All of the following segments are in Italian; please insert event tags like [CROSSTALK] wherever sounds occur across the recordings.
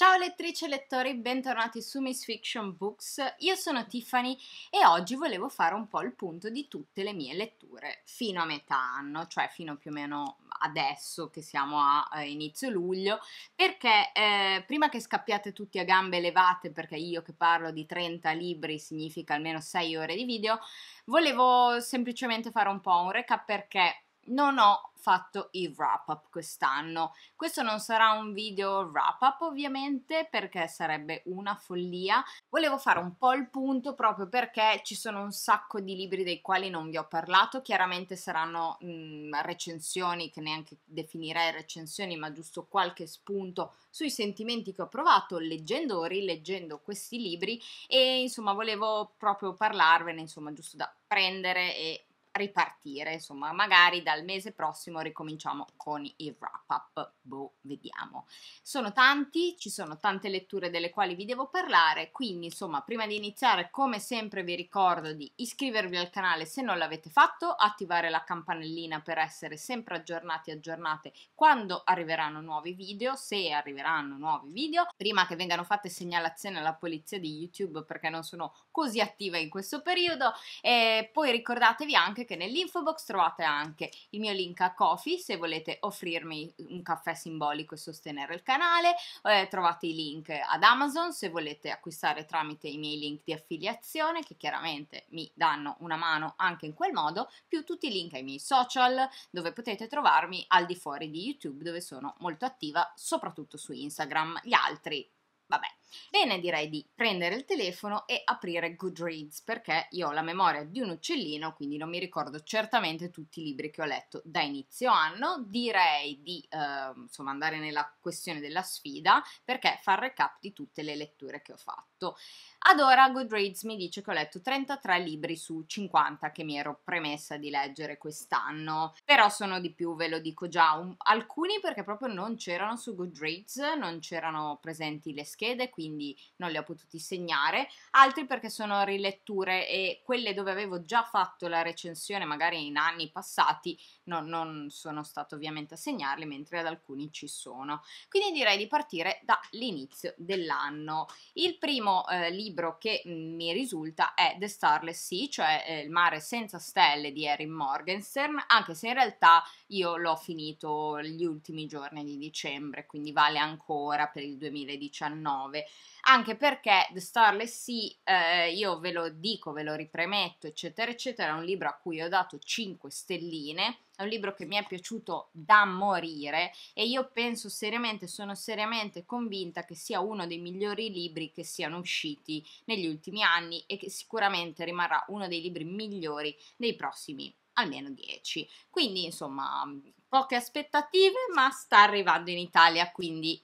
Ciao lettrici e lettori, bentornati su Miss Fiction Books. Io sono Tiffany e oggi volevo fare un po' il punto di tutte le mie letture fino a metà anno, cioè fino più o meno adesso che siamo a eh, inizio luglio, perché eh, prima che scappiate tutti a gambe levate, perché io che parlo di 30 libri significa almeno 6 ore di video, volevo semplicemente fare un po' un recap perché non ho fatto il wrap up quest'anno. Questo non sarà un video wrap up ovviamente perché sarebbe una follia. Volevo fare un po' il punto proprio perché ci sono un sacco di libri dei quali non vi ho parlato. Chiaramente saranno mh, mm, recensioni che neanche definirei recensioni, ma giusto qualche spunto sui sentimenti che ho provato leggendo o rileggendo questi libri e insomma volevo proprio parlarvene, insomma, giusto da prendere e ripartire, insomma, magari dal mese prossimo ricominciamo con il wrap up, boh, vediamo. Sono tanti, ci sono tante letture delle quali vi devo parlare, quindi insomma, prima di iniziare, come sempre vi ricordo di iscrivervi al canale se non l'avete fatto, attivare la campanellina per essere sempre aggiornati e aggiornate quando arriveranno nuovi video, se arriveranno nuovi video, prima che vengano fatte segnalazioni alla polizia di YouTube perché non sono così attiva in questo periodo e poi ricordatevi anche che nell'info box trovate anche il mio link a Kofi se volete offrirmi un caffè simbolico e sostenere il canale, eh, trovate i link ad Amazon se volete acquistare tramite i miei link di affiliazione che chiaramente mi danno una mano anche in quel modo, più tutti i link ai miei social dove potete trovarmi al di fuori di YouTube dove sono molto attiva, soprattutto su Instagram, gli altri vabbè. Bene direi di prendere il telefono e aprire Goodreads perché io ho la memoria di un uccellino, quindi non mi ricordo certamente tutti i libri che ho letto da inizio anno. Direi di eh, insomma, andare nella questione della sfida perché far recap di tutte le letture che ho fatto. Ad ora Goodreads mi dice che ho letto 33 libri su 50 che mi ero premessa di leggere quest'anno, però sono di più, ve lo dico già, un, alcuni perché proprio non c'erano su Goodreads, non c'erano presenti le schede, quindi non li ho potuti segnare, altri perché sono riletture e quelle dove avevo già fatto la recensione magari in anni passati non, non sono stato ovviamente a segnarli, mentre ad alcuni ci sono. Quindi direi di partire dall'inizio dell'anno. Il primo eh, libro che mm, mi risulta è The Starless Sea, cioè eh, Il mare senza stelle di Erin Morgenstern, anche se in realtà io l'ho finito gli ultimi giorni di dicembre, quindi vale ancora per il 2019 anche perché The Starless Sea, eh, io ve lo dico, ve lo ripremetto, eccetera, eccetera, è un libro a cui ho dato 5 stelline, è un libro che mi è piaciuto da morire e io penso seriamente, sono seriamente convinta che sia uno dei migliori libri che siano usciti negli ultimi anni e che sicuramente rimarrà uno dei libri migliori nei prossimi almeno 10. Quindi, insomma, poche aspettative, ma sta arrivando in Italia, quindi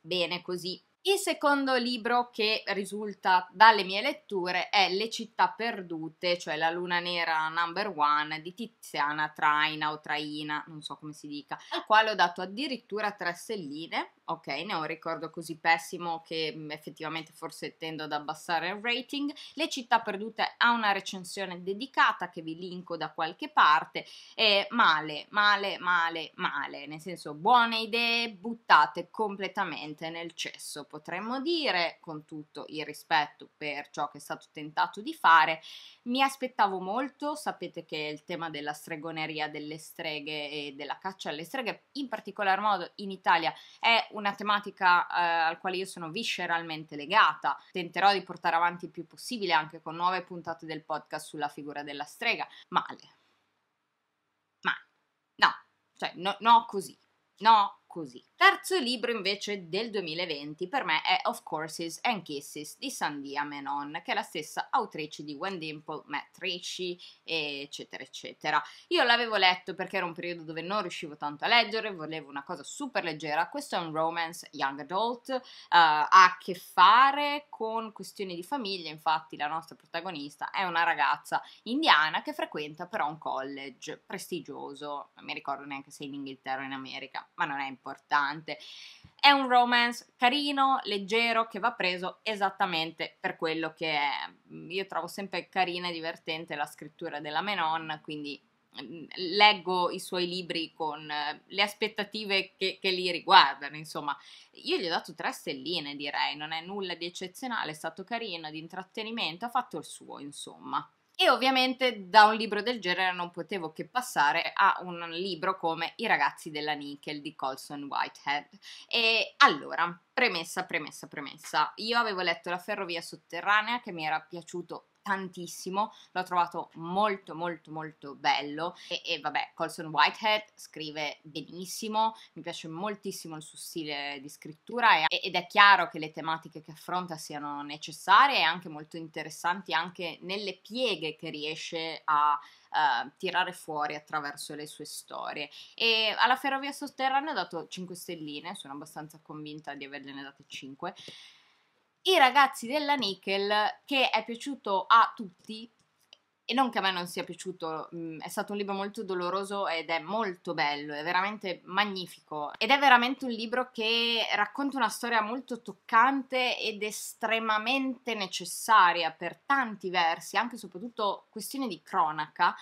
bene così. Il secondo libro che risulta dalle mie letture è Le città perdute, cioè La luna nera number one di Tiziana Traina o Traina, non so come si dica, ah. al quale ho dato addirittura tre stelline Ok, ne ho un ricordo così pessimo che mhmm, effettivamente forse tendo ad abbassare il rating. Le città perdute ha una recensione dedicata che vi linko da qualche parte. È male, male, male, male. Nel senso, buone idee buttate completamente nel cesso, potremmo dire, con tutto il rispetto per ciò che è stato tentato di fare. Mi aspettavo molto, sapete che il tema della stregoneria delle streghe e della caccia alle streghe, in particolar modo in Italia, è un una tematica eh, al quale io sono visceralmente legata. Tenterò di portare avanti il più possibile anche con nuove puntate del podcast sulla figura della strega. Male. Male. No, cioè no, no così. No così. Terzo libro invece del 2020 per me è Of Courses and Kisses di Sandia Menon, che è la stessa autrice di One Dimple, Matt Ricci, eccetera, eccetera. Io l'avevo letto perché era un periodo dove non riuscivo tanto a leggere, volevo una cosa super leggera. Questo è un romance young adult, uh, ha a che fare con questioni di famiglia, infatti la nostra protagonista è una ragazza indiana che frequenta però un college prestigioso, non mi ricordo neanche se in Inghilterra o in America, ma non è importante interessante. È un romance carino, leggero, che va preso esattamente per quello che è. Mm, io trovo sempre carina e divertente la scrittura della Menon, quindi mm, leggo i suoi libri con eh, le aspettative che, che, li riguardano, insomma, io gli ho dato tre stelline, direi, non è nulla di eccezionale, è stato carino, di intrattenimento, ha fatto il suo, insomma. E ovviamente da un libro del genere non potevo che passare a un libro come I ragazzi della Nickel di Colson Whitehead. E allora, premessa, premessa, premessa. Io avevo letto La ferrovia sotterranea che mi era piaciuto tantissimo, l'ho trovato molto molto molto bello e, e vabbè Colson Whitehead scrive benissimo, mi piace moltissimo il suo stile di scrittura e, ed è chiaro che le tematiche che affronta siano necessarie e anche molto interessanti anche nelle pieghe che riesce a Uh, tirare fuori attraverso le sue storie. E alla Ferrovia Sotterranea ho dato 5 stelline, sono abbastanza convinta di avergliene date 5 i ragazzi della Nickel, che è piaciuto a tutti, e non che a me non sia piaciuto, mm, è stato un libro molto doloroso ed è molto bello, è veramente magnifico ed è veramente un libro che racconta una storia molto toccante ed estremamente necessaria per tanti versi, anche e soprattutto questioni di cronaca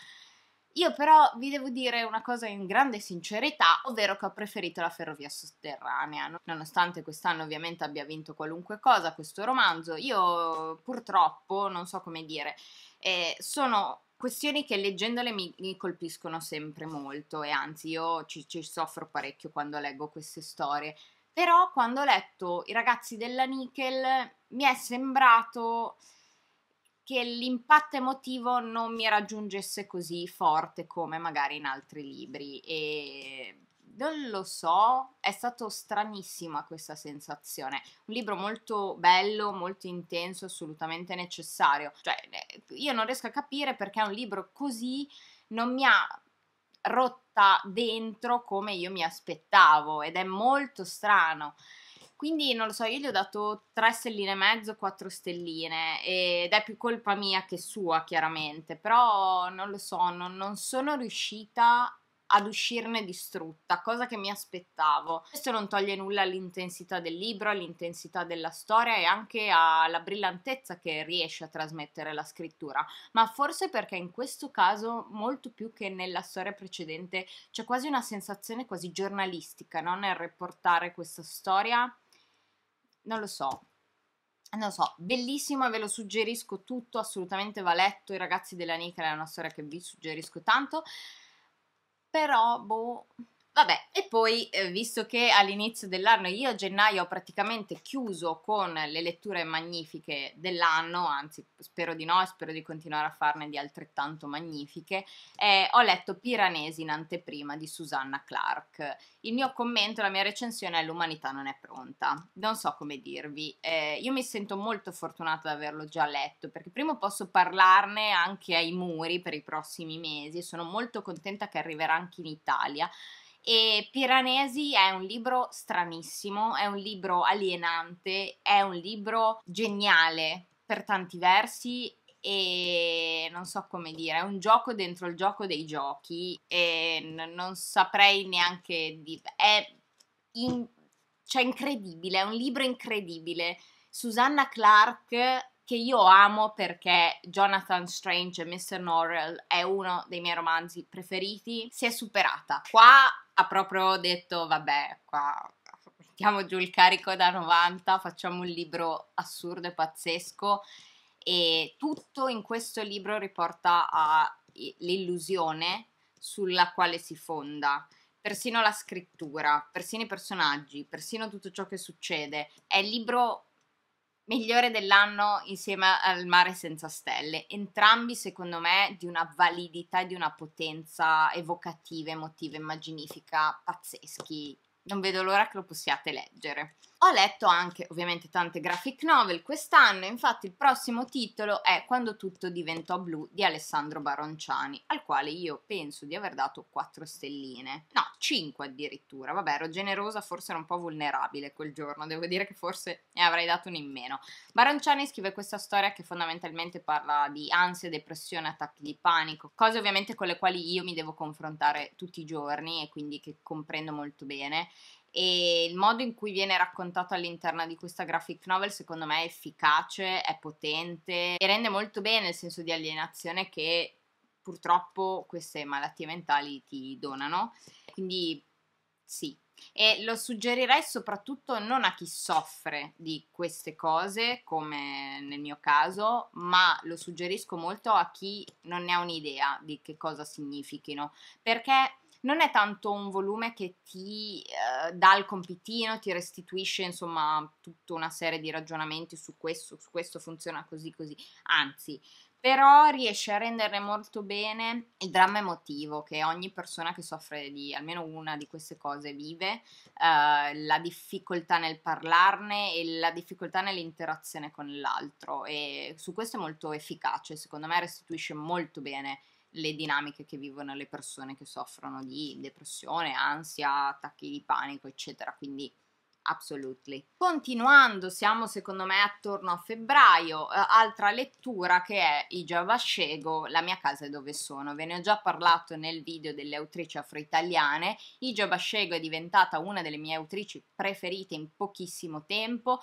io però vi devo dire una cosa in grande sincerità, ovvero che ho preferito la ferrovia sotterranea. Nonostante quest'anno ovviamente abbia vinto qualunque cosa questo romanzo, io purtroppo, non so come dire, eh, sono questioni che leggendole mi, mi, colpiscono sempre molto e anzi io ci, ci soffro parecchio quando leggo queste storie. Però quando ho letto I ragazzi della Nickel mi è sembrato che l'impatto emotivo non mi raggiungesse così forte come magari in altri libri e non lo so, è stato stranissima questa sensazione. Un libro molto bello, molto intenso, assolutamente necessario. Cioè, eh, io non riesco a capire perché un libro così non mi ha rotta dentro come io mi aspettavo ed è molto strano. Quindi non lo so, io gli ho dato tre stelline e mezzo, quattro stelline ed è più colpa mia che sua chiaramente, però non lo so, non, non sono riuscita ad uscirne distrutta, cosa che mi aspettavo. Questo non toglie nulla all'intensità del libro, all'intensità della storia e anche alla brillantezza che riesce a trasmettere la scrittura, ma forse perché in questo caso, molto più che nella storia precedente, c'è quasi una sensazione quasi giornalistica no? nel riportare questa storia non lo so, non lo so, bellissima, ve lo suggerisco tutto, assolutamente va letto, i ragazzi della Nica è una storia che vi suggerisco tanto, però boh Vabbè, e poi eh, visto che all'inizio dell'anno io a gennaio ho praticamente chiuso con le letture magnifiche dell'anno, anzi spero di no e spero di continuare a farne di altrettanto magnifiche, eh, ho letto Piranesi in anteprima di Susanna Clark. Il mio commento, la mia recensione è L'umanità non è pronta. Non so come dirvi, eh, io mi sento molto fortunata ad averlo già letto perché prima posso parlarne anche ai muri per i prossimi mesi, sono molto contenta che arriverà anche in Italia e Piranesi è un libro stranissimo, è un libro alienante, è un libro geniale per tanti versi e non so come dire, è un gioco dentro il gioco dei giochi e n- non saprei neanche di... è in- cioè incredibile, è un libro incredibile. Susanna Clark che io amo perché Jonathan Strange e Mr. Norrell è uno dei miei romanzi preferiti, si è superata. Qua ha proprio detto vabbè qua mettiamo giù il carico da 90, facciamo un libro assurdo e pazzesco e tutto in questo libro riporta all'illusione sulla quale si fonda. Persino la scrittura, persino i personaggi, persino tutto ciò che succede. È il libro Migliore dell'anno insieme al Mare senza stelle, entrambi secondo me di una validità e di una potenza evocativa, emotiva, immaginifica pazzeschi non vedo l'ora che lo possiate leggere. Ho letto anche ovviamente tante graphic novel quest'anno, infatti il prossimo titolo è Quando tutto diventò blu di Alessandro Baronciani, al quale io penso di aver dato 4 stelline, no 5 addirittura, vabbè ero generosa, forse ero un po' vulnerabile quel giorno, devo dire che forse ne avrei dato un in meno. Baronciani scrive questa storia che fondamentalmente parla di ansia, depressione, attacchi di panico, cose ovviamente con le quali io mi devo confrontare tutti i giorni e quindi che comprendo molto bene e il modo in cui viene raccontato all'interno di questa graphic novel secondo me è efficace, è potente e rende molto bene il senso di alienazione che purtroppo queste malattie mentali ti donano. Quindi sì, e lo suggerirei soprattutto non a chi soffre di queste cose, come nel mio caso, ma lo suggerisco molto a chi non ne ha un'idea di che cosa significhino, perché non è tanto un volume che ti eh, dà il compitino, ti restituisce insomma tutta una serie di ragionamenti su questo, su questo funziona così, così, anzi però riesce a rendere molto bene il dramma emotivo che ogni persona che soffre di almeno una di queste cose vive, eh, la difficoltà nel parlarne e la difficoltà nell'interazione con l'altro e su questo è molto efficace, secondo me restituisce molto bene le dinamiche che vivono le persone che soffrono di depressione, ansia, attacchi di panico, eccetera. Quindi Absolutely. Continuando, siamo secondo me attorno a febbraio, eh, altra lettura che è I Giovascego, La mia casa è dove sono. Ve ne ho già parlato nel video delle autrici afroitaliane. I Giovascego è diventata una delle mie autrici preferite in pochissimo tempo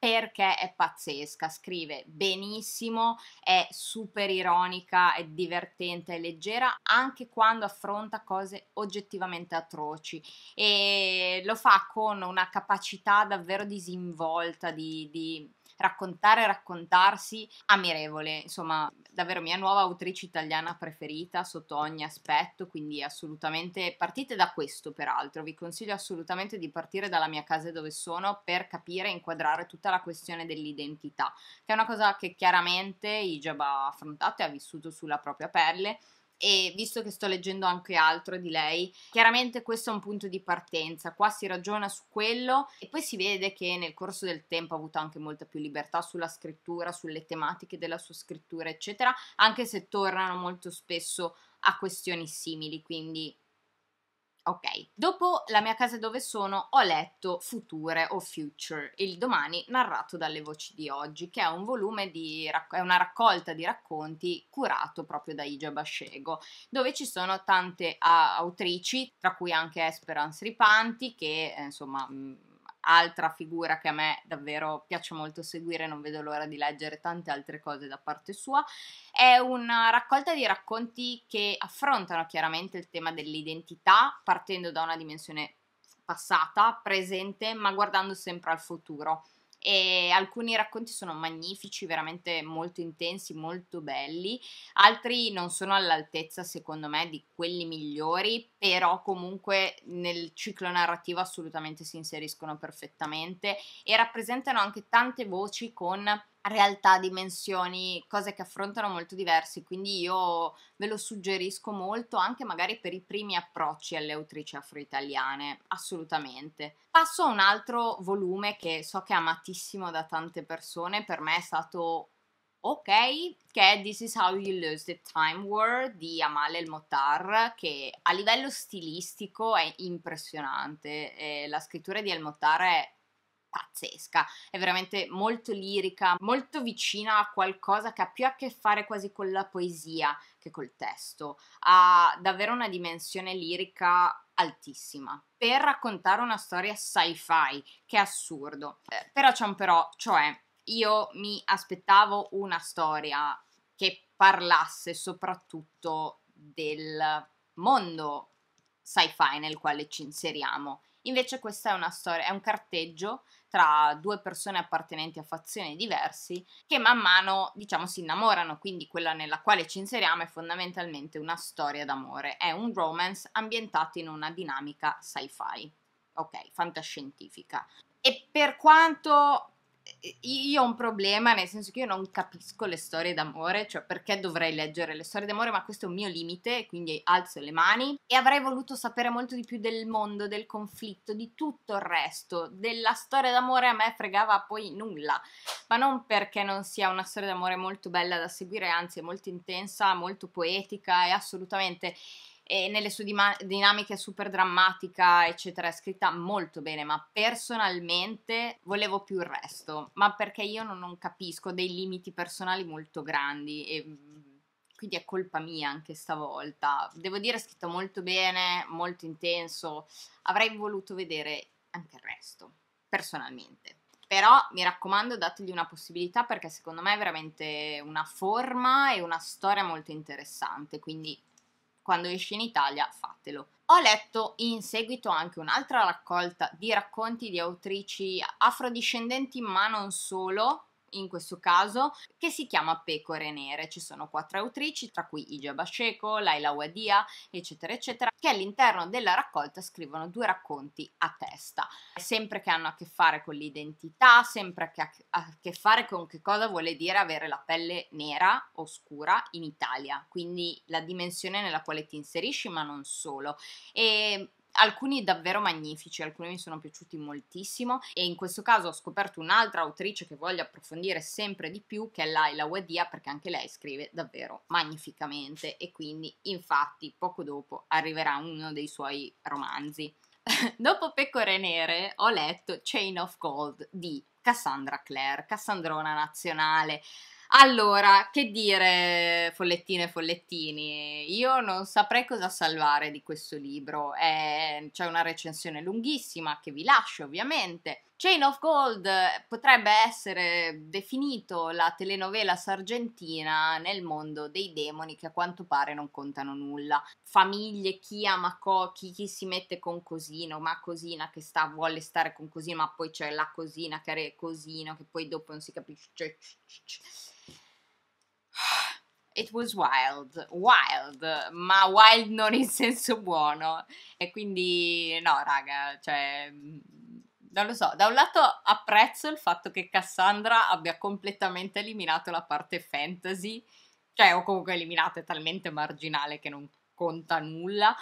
perché è pazzesca, scrive benissimo, è super ironica, è divertente, è leggera anche quando affronta cose oggettivamente atroci e lo fa con una capacità davvero disinvolta di, di raccontare e raccontarsi ammirevole. Insomma, davvero mia nuova autrice italiana preferita sotto ogni aspetto, quindi assolutamente partite da questo peraltro, vi consiglio assolutamente di partire dalla mia casa dove sono per capire e inquadrare tutta la questione dell'identità, che è una cosa che chiaramente Ijab ha affrontato e ha vissuto sulla propria pelle e visto che sto leggendo anche altro di lei, chiaramente questo è un punto di partenza, qua si ragiona su quello e poi si vede che nel corso del tempo ha avuto anche molta più libertà sulla scrittura, sulle tematiche della sua scrittura, eccetera, anche se tornano molto spesso a questioni simili, quindi Ok, dopo la mia casa dove sono ho letto Future o Future, il domani narrato dalle voci di oggi, che è, un volume di, è una raccolta di racconti curato proprio da Ija Bashego, dove ci sono tante ah, autrici, tra cui anche Esperance Ripanti, che eh, insomma mm, altra figura che a me davvero piace molto seguire, non vedo l'ora di leggere tante altre cose da parte sua. È una raccolta di racconti che affrontano chiaramente il tema dell'identità, partendo da una dimensione passata, presente, ma guardando sempre al futuro e alcuni racconti sono magnifici, veramente molto intensi, molto belli, altri non sono all'altezza secondo me di quelli migliori, però comunque nel ciclo narrativo assolutamente si inseriscono perfettamente e rappresentano anche tante voci con realtà, dimensioni, cose che affrontano molto diversi, quindi io ve lo suggerisco molto anche magari per i primi approcci alle autrici afroitaliane, assolutamente. Passo a un altro volume che so che è amatissimo da tante persone, per me è stato ok, che è This is How You Lose the Time War di Amal El Motar, che a livello stilistico è impressionante, e eh, la scrittura di El Motar è pazzesca, è veramente molto lirica, molto vicina a qualcosa che ha più a che fare quasi con la poesia che col testo, ha davvero una dimensione lirica altissima per raccontare una storia sci-fi che è assurdo. Eh, però c'è un però, cioè io mi aspettavo una storia che parlasse soprattutto del mondo sci-fi nel quale ci inseriamo. Invece questa è una storia, è un carteggio tra due persone appartenenti a fazioni diversi che man mano, diciamo, si innamorano, quindi quella nella quale ci inseriamo è fondamentalmente una storia d'amore, è un romance ambientato in una dinamica sci-fi, ok, fantascientifica. E per quanto io ho un problema, nel senso che io non capisco le storie d'amore, cioè perché dovrei leggere le storie d'amore, ma questo è un mio limite, quindi alzo le mani e avrei voluto sapere molto di più del mondo, del conflitto, di tutto il resto. Della storia d'amore a me fregava poi nulla, ma non perché non sia una storia d'amore molto bella da seguire, anzi è molto intensa, molto poetica e assolutamente e nelle sue dima- dinamiche super drammatica, eccetera, è scritta molto bene, ma personalmente volevo più il resto, ma perché io non, non capisco dei limiti personali molto grandi e mm, quindi è colpa mia anche stavolta. Devo dire, è scritto molto bene, molto intenso, avrei voluto vedere anche il resto, personalmente però mi raccomando dategli una possibilità perché secondo me è veramente una forma e una storia molto interessante, quindi quando esce in Italia fatelo. Ho letto in seguito anche un'altra raccolta di racconti di autrici afrodiscendenti ma non solo, in questo caso, che si chiama Pecore Nere. Ci sono quattro autrici, tra cui Igia Baceco, Laila Wadia, eccetera, eccetera, che all'interno della raccolta scrivono due racconti a testa, sempre che hanno a che fare con l'identità, sempre che ha a che fare con che cosa vuole dire avere la pelle nera o scura in Italia, quindi la dimensione nella quale ti inserisci, ma non solo. E alcuni davvero magnifici, alcuni mi sono piaciuti moltissimo e in questo caso ho scoperto un'altra autrice che voglio approfondire sempre di più che è Laila Wadia perché anche lei scrive davvero magnificamente e quindi infatti poco dopo arriverà uno dei suoi romanzi. [LAUGHS] dopo Pecore Nere ho letto Chain of Gold di Cassandra Clare, Cassandrona nazionale allora, che dire, follettine e follettini, io non saprei cosa salvare di questo libro. È, c'è una recensione lunghissima che vi lascio ovviamente Chain of Gold eh, potrebbe essere definito la telenovela sargentina nel mondo dei demoni che a quanto pare non contano nulla. Famiglie, chi ama co, chi, chi si mette con cosino, ma cosina che sta, vuole stare con cosino, ma poi c'è la cosina che è cosino, che poi dopo non si capisce. Cioè, It was wild, wild, ma wild non in senso buono. E quindi no, raga, cioè non lo so, da un lato apprezzo il fatto che Cassandra abbia completamente eliminato la parte fantasy, cioè o comunque eliminato è talmente marginale che non conta nulla,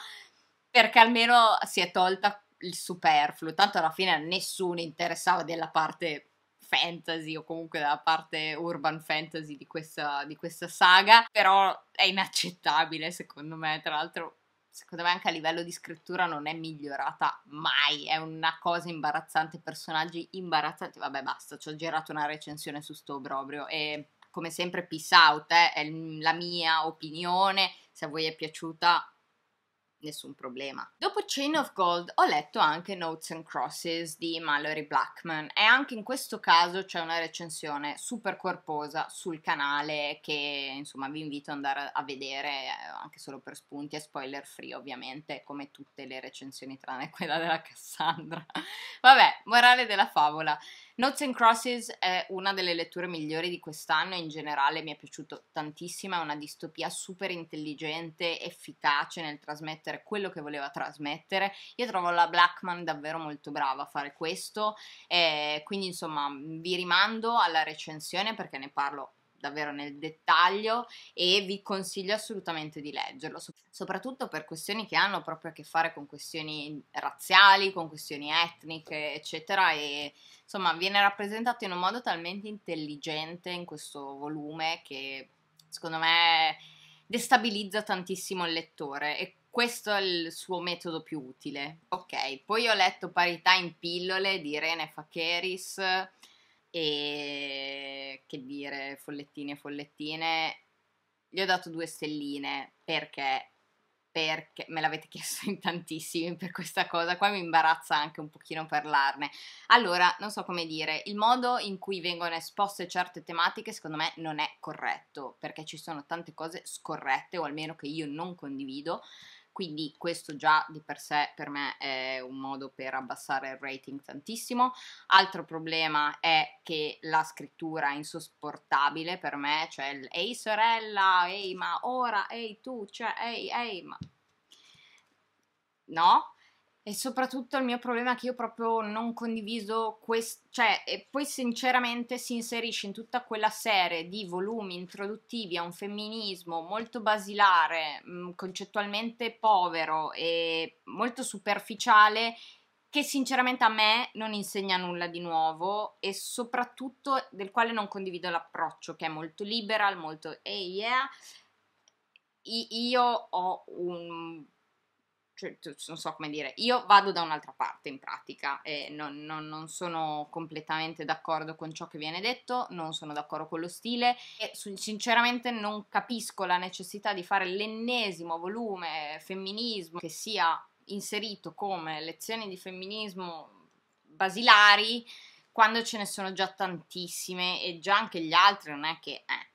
perché almeno si è tolta il superfluo, tanto alla fine a nessuno interessava della parte fantasy o comunque della parte urban fantasy di questa, di questa saga, però è inaccettabile secondo me, tra l'altro secondo me anche a livello di scrittura non è migliorata mai, è una cosa imbarazzante, personaggi imbarazzanti, vabbè basta, ci ho girato una recensione su sto proprio e come sempre peace out, eh, è la mia opinione, se a voi è piaciuta nessun problema. Dopo Chain of Gold ho letto anche Notes and Crosses di Mallory Blackman e anche in questo caso c'è una recensione super corposa sul canale che insomma vi invito ad andare a vedere eh, anche solo per spunti e spoiler free ovviamente come tutte le recensioni tranne [LAUGHS] quella della Cassandra. [LAUGHS] Vabbè, morale della favola. Notes and Crosses è una delle letture migliori di quest'anno in generale mi è piaciuto tantissimo, è una distopia super intelligente, efficace nel trasmettere trasmettere quello che voleva trasmettere. Io trovo la Blackman davvero molto brava a fare questo, eh, quindi insomma vi rimando alla recensione perché ne parlo davvero nel dettaglio e vi consiglio assolutamente di leggerlo, soprattutto per questioni che hanno proprio a che fare con questioni razziali, con questioni etniche, eccetera e insomma viene rappresentato in un modo talmente intelligente in questo volume che secondo me destabilizza tantissimo il lettore e questo è il suo metodo più utile. Ok, poi ho letto Parità in pillole di Irene Facheris e che dire, follettine, follettine. Gli ho dato due stelline perché, perché me l'avete [LAUGHS] chiesto in tantissimi per questa cosa qua, mi imbarazza anche un pochino parlarne. Allora, non so come dire, il modo in cui vengono esposte certe tematiche secondo me non è corretto perché ci sono tante cose scorrette o almeno che io non condivido quindi questo già di per sé per me è un modo per abbassare il rating tantissimo. Altro problema è che la scrittura è insopportabile per me, cioè il, ehi sorella, ehi ma ora, ehi tu, cioè ehi ehi ma... No, e soprattutto il mio problema è che io proprio non condivido questo, cioè, e poi sinceramente si inserisce in tutta quella serie di volumi introduttivi a un femminismo molto basilare, mm, concettualmente povero e molto superficiale che sinceramente a me non insegna nulla di nuovo e soprattutto del quale non condivido l'approccio che è molto liberal, molto hey yeah. I- io ho un cioè, non so come dire, io vado da un'altra parte in pratica e non, non, non, sono completamente d'accordo con ciò che viene detto, non sono d'accordo con lo stile e sinceramente non capisco la necessità di fare l'ennesimo volume femminismo che sia inserito come lezioni di femminismo basilari quando ce ne sono già tantissime e già anche gli altri non è che... Eh.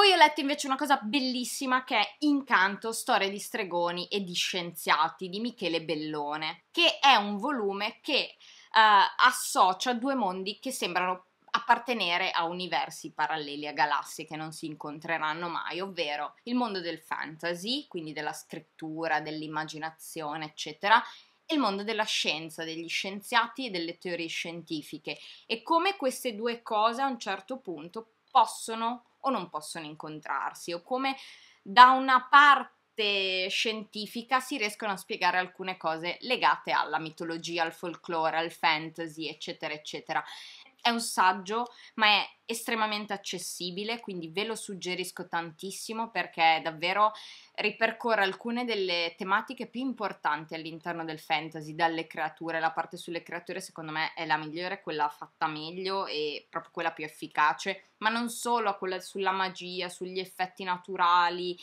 Poi ho letto invece una cosa bellissima che è Incanto, storie di stregoni e di scienziati di Michele Bellone, che è un volume che uh, associa due mondi che sembrano appartenere a universi paralleli a galassie che non si incontreranno mai, ovvero il mondo del fantasy, quindi della scrittura, dell'immaginazione, eccetera, e il mondo della scienza, degli scienziati e delle teorie scientifiche e come queste due cose a un certo punto possono o non possono incontrarsi o come da una parte scientifica si riescono a spiegare alcune cose legate alla mitologia, al folklore, al fantasy, eccetera, eccetera. È un saggio, ma è estremamente accessibile, quindi ve lo suggerisco tantissimo perché davvero ripercorre alcune delle tematiche più importanti all'interno del fantasy, dalle creature. La parte sulle creature secondo me è la migliore, quella fatta meglio e proprio quella più efficace, ma non solo, quella sulla magia, sugli effetti naturali,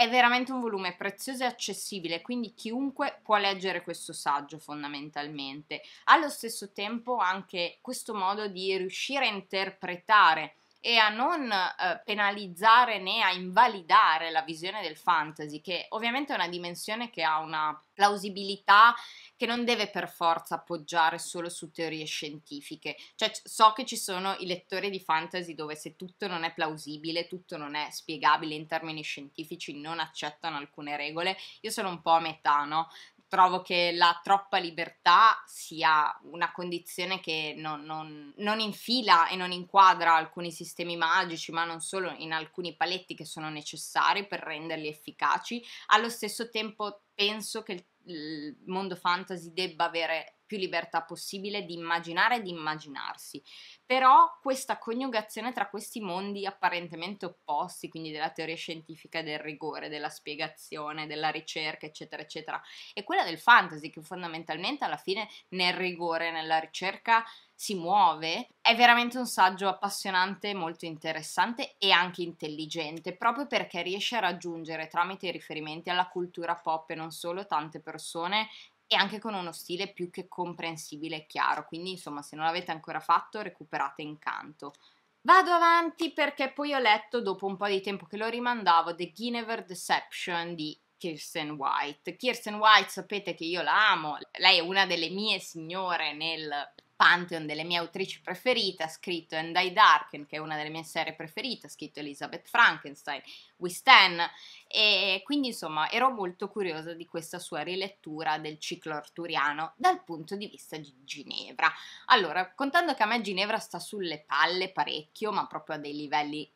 è veramente un volume prezioso e accessibile, quindi chiunque può leggere questo saggio fondamentalmente. Allo stesso tempo anche questo modo di riuscire a interpretare e a non eh, penalizzare né a invalidare la visione del fantasy, che ovviamente è una dimensione che ha una plausibilità che non deve per forza appoggiare solo su teorie scientifiche. Cioè so che ci sono i lettori di fantasy dove se tutto non è plausibile, tutto non è spiegabile in termini scientifici, non accettano alcune regole. Io sono un po' a metà, no? trovo che la troppa libertà sia una condizione che non, non, non, infila e non inquadra alcuni sistemi magici, ma non solo in alcuni paletti che sono necessari per renderli efficaci. Allo stesso tempo penso che il, il mondo fantasy debba avere più libertà possibile di immaginare e di immaginarsi però questa coniugazione tra questi mondi apparentemente opposti, quindi della teoria scientifica del rigore, della spiegazione, della ricerca, eccetera, eccetera, e quella del fantasy che fondamentalmente alla fine nel rigore, nella ricerca si muove, è veramente un saggio appassionante, molto interessante e anche intelligente, proprio perché riesce a raggiungere tramite i riferimenti alla cultura pop e non solo tante persone e anche con uno stile più che comprensibile e chiaro, quindi insomma se non l'avete ancora fatto recuperate incanto. Vado avanti perché poi ho letto dopo un po' di tempo che lo rimandavo The Guinevere Deception di Kirsten White. Kirsten White sapete che io la amo, lei è una delle mie signore nel Pantheon delle mie autrici preferite, ha scritto And I Darken, che è una delle mie serie preferite, ha scritto Elizabeth Frankenstein, We Stan, e quindi insomma ero molto curiosa di questa sua rilettura del ciclo arturiano dal punto di vista di Ginevra. Allora, contando che a me Ginevra sta sulle palle parecchio, ma proprio a dei livelli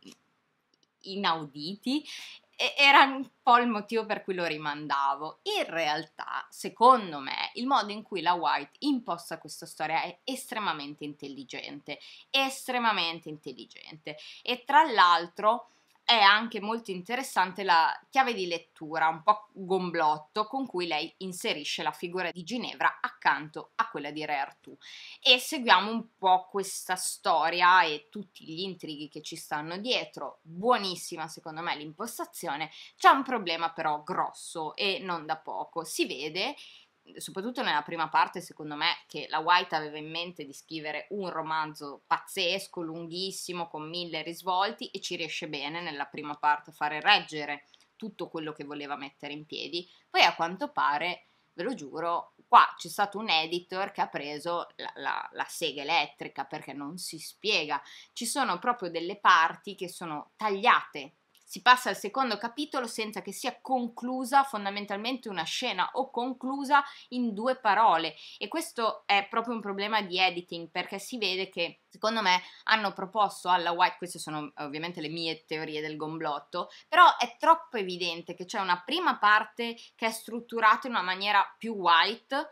inauditi era un po' il motivo per cui lo rimandavo. In realtà, secondo me, il modo in cui la White imposta questa storia è estremamente intelligente, estremamente intelligente. E tra l'altro è anche molto interessante la chiave di lettura, un po' gomblotto, con cui lei inserisce la figura di Ginevra accanto a quella di Re Artù. E seguiamo un po' questa storia e tutti gli intrighi che ci stanno dietro. Buonissima secondo me l'impostazione, c'è un problema però grosso e non da poco. Si vede soprattutto nella prima parte, secondo me, che la White aveva in mente di scrivere un romanzo pazzesco, lunghissimo, con mille risvolti e ci riesce bene nella prima parte a fare reggere tutto quello che voleva mettere in piedi. Poi a quanto pare, ve lo giuro, qua c'è stato un editor che ha preso la, la, la sega elettrica perché non si spiega. Ci sono proprio delle parti che sono tagliate si passa al secondo capitolo senza che sia conclusa fondamentalmente una scena o conclusa in due parole e questo è proprio un problema di editing perché si vede che secondo me hanno proposto alla White, queste sono eh, ovviamente le mie teorie del gomblotto, però è troppo evidente che c'è una prima parte che è strutturata in una maniera più White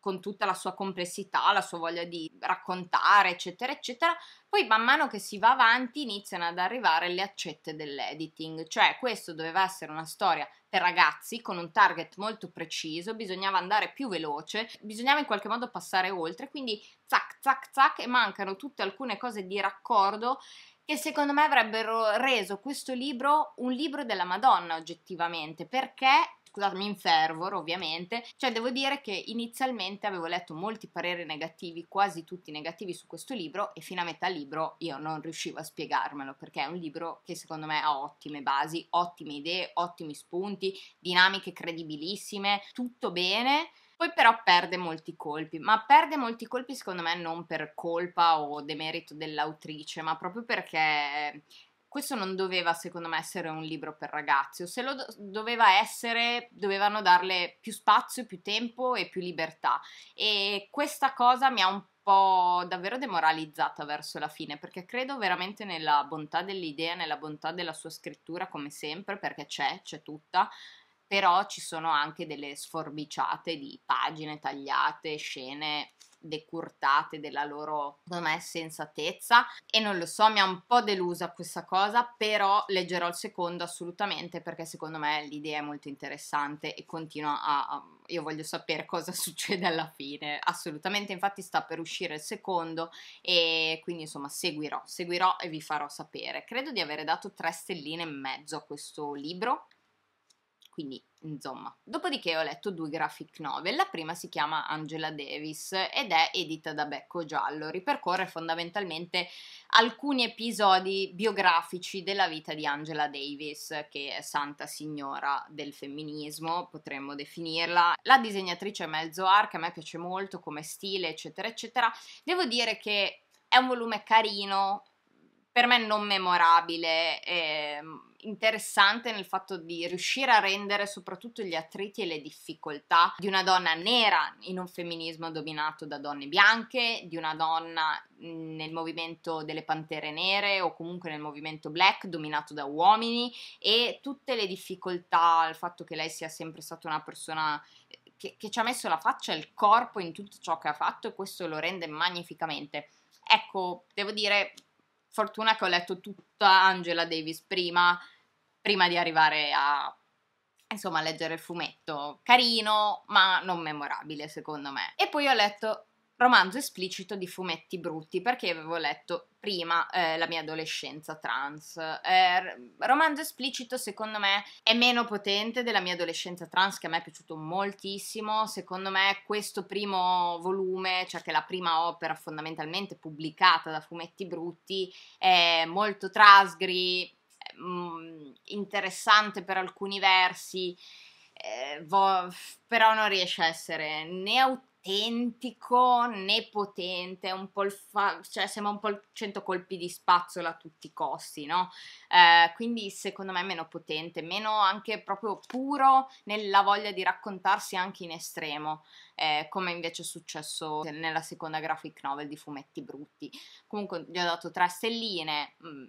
con tutta la sua complessità, la sua voglia di raccontare, eccetera, eccetera. Poi man mano che si va avanti iniziano ad arrivare le accette dell'editing, cioè questo doveva essere una storia per ragazzi con un target molto preciso, bisognava andare più veloce, bisognava in qualche modo passare oltre, quindi zac zac zac e mancano tutte alcune cose di raccordo che secondo me avrebbero reso questo libro un libro della Madonna oggettivamente, perché scusatemi, in infervoro ovviamente, cioè devo dire che inizialmente avevo letto molti pareri negativi, quasi tutti negativi su questo libro e fino a metà libro io non riuscivo a spiegarmelo perché è un libro che secondo me ha ottime basi, ottime idee, ottimi spunti, dinamiche credibilissime, tutto bene. Poi però perde molti colpi, ma perde molti colpi secondo me non per colpa o demerito dell'autrice, ma proprio perché questo non doveva secondo me essere un libro per ragazzi, o se lo do- doveva essere, dovevano darle più spazio, più tempo e più libertà. E questa cosa mi ha un po' davvero demoralizzata verso la fine, perché credo veramente nella bontà dell'idea, nella bontà della sua scrittura, come sempre, perché c'è, c'è tutta. Però ci sono anche delle sforbiciate di pagine tagliate, scene decurtate della loro, me, sensatezza e non lo so, mi ha un po' delusa questa cosa, però leggerò il secondo assolutamente perché secondo me l'idea è molto interessante e continua a, a io voglio sapere cosa [LAUGHS] succede alla fine, assolutamente, infatti sta per uscire il secondo e quindi insomma seguirò, seguirò e vi farò sapere. Credo di avere dato tre stelline e mezzo a questo libro quindi insomma. Dopodiché ho letto due graphic novel, la prima si chiama Angela Davis ed è edita da Becco Giallo, ripercorre fondamentalmente alcuni episodi biografici della vita di Angela Davis, che è santa signora del femminismo, potremmo definirla. La disegnatrice è mezzo che a me piace molto come stile, eccetera, eccetera. Devo dire che è un volume carino, per me non memorabile, eh, interessante nel fatto di riuscire a rendere soprattutto gli attriti e le difficoltà di una donna nera in un femminismo dominato da donne bianche, di una donna mhmm, nel movimento delle pantere nere o comunque nel movimento black dominato da uomini e tutte le difficoltà, il fatto che lei sia sempre stata una persona ehm, che, che ci ha messo la faccia e il corpo in tutto ciò che ha fatto e questo lo rende magnificamente. Ecco, devo dire, fortuna che ho letto tutta Angela Davis prima, prima di arrivare a insomma a leggere il fumetto. Carino, ma non memorabile secondo me. E poi ho letto romanzo esplicito di fumetti brutti, perché avevo letto prima eh, la mia adolescenza trans. Eh, romanzo esplicito, secondo me, è meno potente della mia adolescenza trans, che a me è piaciuto moltissimo. Secondo me, questo primo volume, cioè che è la prima opera fondamentalmente pubblicata da Fumetti Brutti, è molto trasgri, mm, interessante per alcuni versi. Eh, vo- però non riesce a essere né autentico autentico né potente, un po' il fa- cioè sembra un po' il 100 colpi di spazzola a tutti i costi, no? Eh, quindi secondo me meno potente, meno anche proprio puro nella voglia di raccontarsi anche in estremo, eh, come invece è successo nella seconda graphic novel di Fumetti Brutti. Comunque gli ho dato tre stelline, mh, mm,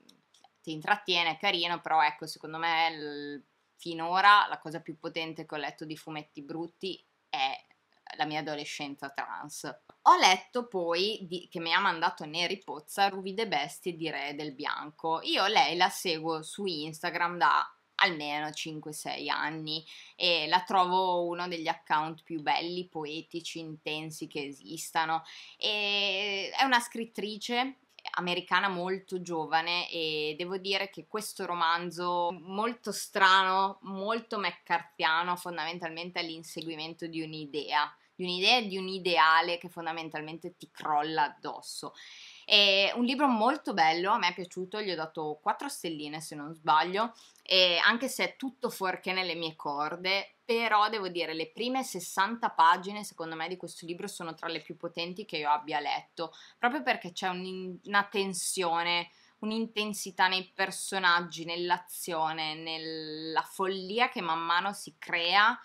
ti intrattiene, è carino, però ecco, secondo me... Il, finora la cosa più potente che ho letto di fumetti brutti è la mia adolescenza trans. Ho letto poi di, che mi ha mandato Neri Pozza Ruvi de Bestie di Re del Bianco. Io lei la seguo su Instagram da almeno 5-6 anni e la trovo uno degli account più belli, poetici, intensi che esistano. E è una scrittrice americana molto giovane e devo dire che questo romanzo molto strano, molto meccartiano, fondamentalmente all'inseguimento di un'idea, di un'idea e di un ideale che fondamentalmente ti crolla addosso. È un libro molto bello, a me è piaciuto, gli ho dato 4 stelline se non sbaglio, anche se è tutto fuorché nelle mie corde, però devo dire le prime 60 pagine secondo me di questo libro sono tra le più potenti che io abbia letto, proprio perché c'è un, una tensione un'intensità nei personaggi, nell'azione, nella follia che man mano si crea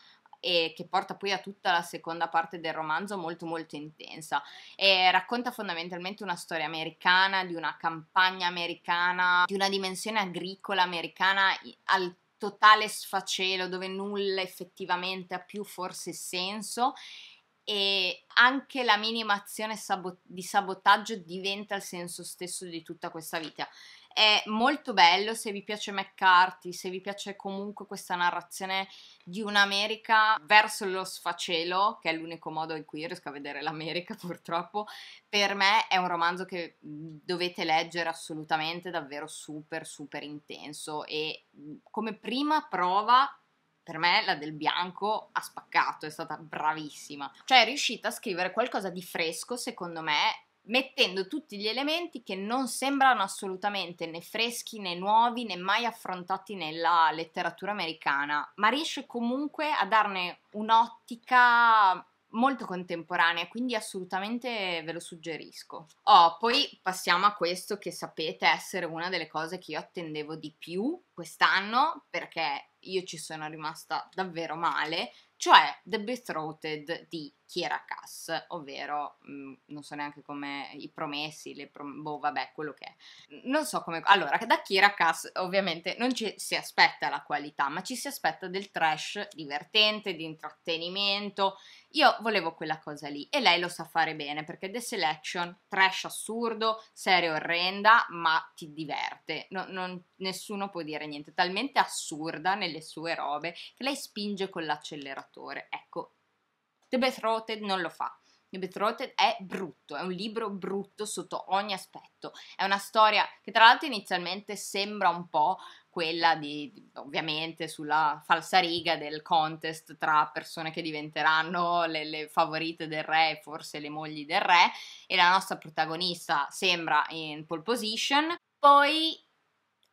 e che porta poi a tutta la seconda parte del romanzo molto molto intensa. E racconta fondamentalmente una storia americana, di una campagna americana, di una dimensione agricola americana al totale sfacelo dove nulla effettivamente ha più forse senso e anche la minima azione sabot- di sabotaggio diventa il senso stesso di tutta questa vita. È molto bello se vi piace McCarthy, se vi piace comunque questa narrazione di un'America verso lo sfacelo, che è l'unico modo in cui io riesco a vedere l'America [LAUGHS] purtroppo. Per me è un romanzo che dovete leggere assolutamente, davvero super super intenso e come prima prova per me la del bianco ha spaccato, è stata bravissima. Cioè è riuscita a scrivere qualcosa di fresco, secondo me, mettendo tutti gli elementi che non sembrano assolutamente né freschi né nuovi né mai affrontati nella letteratura americana, ma riesce comunque a darne un'ottica molto contemporanea, quindi assolutamente ve lo suggerisco. Oh, poi passiamo a questo che sapete essere una delle cose che io attendevo di più quest'anno, perché io ci sono rimasta davvero male, cioè The Bethroated di chi era Cass, ovvero mh, mm, non so neanche come i promessi, le prom- boh, vabbè, quello che è. Non so come. Allora, da chi era Cass, ovviamente non ci si aspetta la qualità, ma ci si aspetta del trash divertente, di intrattenimento. Io volevo quella cosa lì e lei lo sa fare bene perché The Selection, trash assurdo, serie orrenda, ma ti diverte. No, non, nessuno può dire niente, talmente assurda nelle sue robe che lei spinge con l'acceleratore. Ecco, The Betrothed non lo fa. The Betrothed è brutto, è un libro brutto sotto ogni aspetto. È una storia che tra l'altro inizialmente sembra un po' quella di, ovviamente sulla falsa riga del contest tra persone che diventeranno le, le, favorite del re, e forse le mogli del re, e la nostra protagonista sembra in pole position. Poi,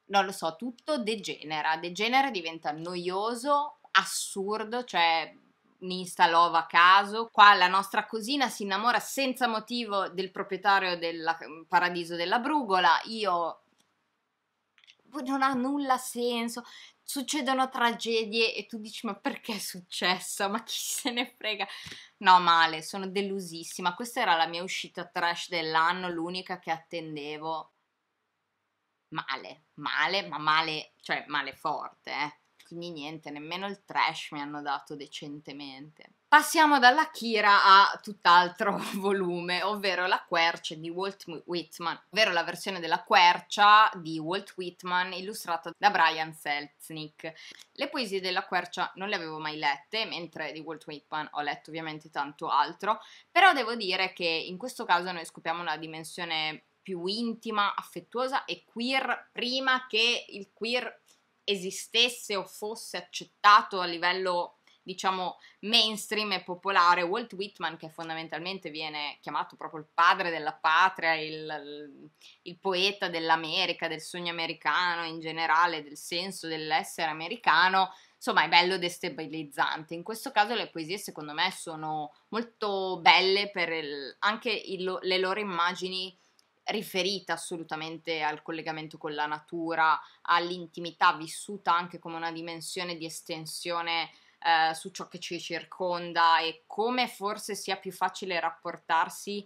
non lo so, tutto degenera, degenera diventa noioso, assurdo, cioè protagonista lova a caso. Qua la nostra cosina si innamora senza motivo del proprietario del mm, paradiso della brugola. Io boh, non ha nulla senso. Succedono tragedie e tu dici: Ma perché è successo? Ma chi se ne frega? No, male, sono delusissima. Questa era la mia uscita trash dell'anno, l'unica che attendevo. Male, male, ma male, cioè male forte, eh quindi niente, nemmeno il trash mi hanno dato decentemente. Passiamo dalla Kira a tutt'altro [LAUGHS] volume, ovvero la Quercia di Walt Whitman, ovvero la versione della Quercia di Walt Whitman illustrata da Brian Selznick. Le poesie della Quercia non le avevo mai lette, mentre di Walt Whitman ho letto ovviamente tanto altro, però devo dire che in questo caso noi scopriamo una dimensione più intima, affettuosa e queer prima che il queer esistesse o fosse accettato a livello diciamo mainstream e popolare Walt Whitman che fondamentalmente viene chiamato proprio il padre della patria il, il poeta dell'America del sogno americano in generale del senso dell'essere americano insomma è bello destabilizzante. In questo caso le poesie secondo me sono molto belle per il, anche il, le loro immagini riferita assolutamente al collegamento con la natura, all'intimità vissuta anche come una dimensione di estensione eh, su ciò che ci circonda e come forse sia più facile rapportarsi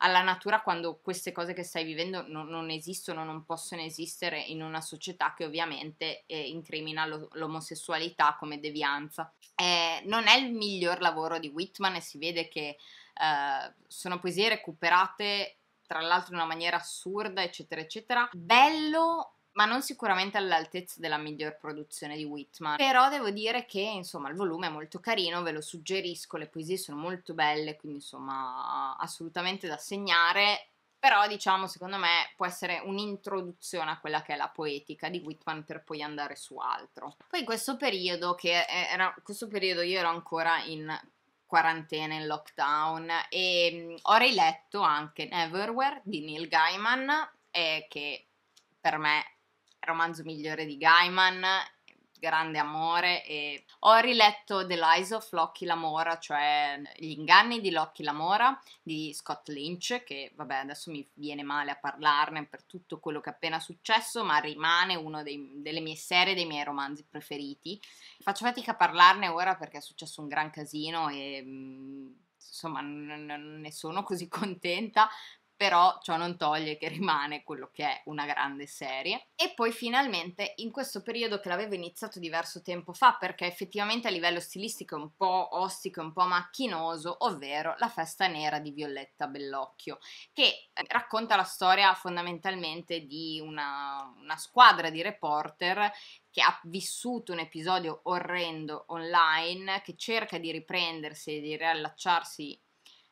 alla natura quando queste cose che stai vivendo non, non esistono, non possono esistere in una società che ovviamente eh, incrimina lo, l'omosessualità come devianza. Eh, non è il miglior lavoro di Whitman e si vede che eh, sono poesie recuperate tra l'altro in una maniera assurda, eccetera, eccetera. Bello ma non sicuramente all'altezza della miglior produzione di Whitman. Però devo dire che, insomma, il volume è molto carino, ve lo suggerisco, le poesie sono molto belle, quindi insomma, assolutamente da segnare. Però, diciamo, secondo me può essere un'introduzione a quella che è la poetica di Whitman per poi andare su altro. Poi questo periodo, che era questo periodo io ero ancora in quarantena, in lockdown e ho riletto anche Neverwhere di Neil Gaiman eh, che per me è il romanzo migliore di Gaiman grande amore e ho riletto The Lies of Locchi Lamora, cioè Gli inganni di Locchi Lamora di Scott Lynch, che vabbè adesso mi viene male a parlarne per tutto quello che è appena successo, ma rimane una delle mie serie, dei miei romanzi preferiti. Faccio fatica a parlarne ora perché è successo un gran casino e... Mm, insomma, non ne sono così [LAUGHS] contenta, però ciò non toglie che rimane quello che è una grande serie. E poi finalmente in questo periodo che l'avevo iniziato diverso tempo fa, perché effettivamente a livello stilistico è un po' ostico, un po' macchinoso, ovvero La festa nera di Violetta Bellocchio, che eh, racconta la storia fondamentalmente di una, una squadra di reporter che ha vissuto un episodio orrendo online, che cerca di riprendersi e di riallacciarsi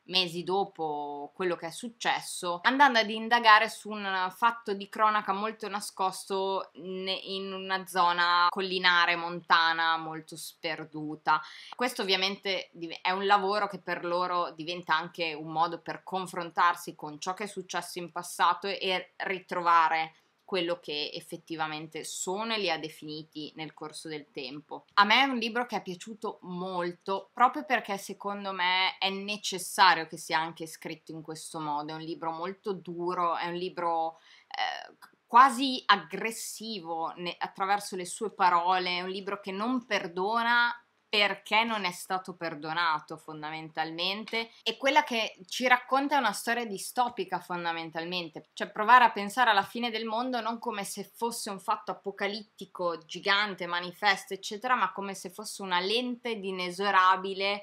mesi dopo quello che è successo, andando ad indagare su un fatto di cronaca molto nascosto in una zona collinare montana molto sperduta. Questo ovviamente è un lavoro che per loro diventa anche un modo per confrontarsi con ciò che è successo in passato e ritrovare quello che effettivamente sono e li ha definiti nel corso del tempo. A me è un libro che è piaciuto molto proprio perché secondo me è necessario che sia anche scritto in questo modo, è un libro molto duro, è un libro eh, quasi aggressivo ne, attraverso le sue parole, è un libro che non perdona perché non è stato perdonato fondamentalmente e quella che ci racconta è una storia distopica fondamentalmente, cioè provare a pensare alla fine del mondo non come se fosse un fatto apocalittico, gigante, manifesto, eccetera, ma come se fosse una lente di inesorabile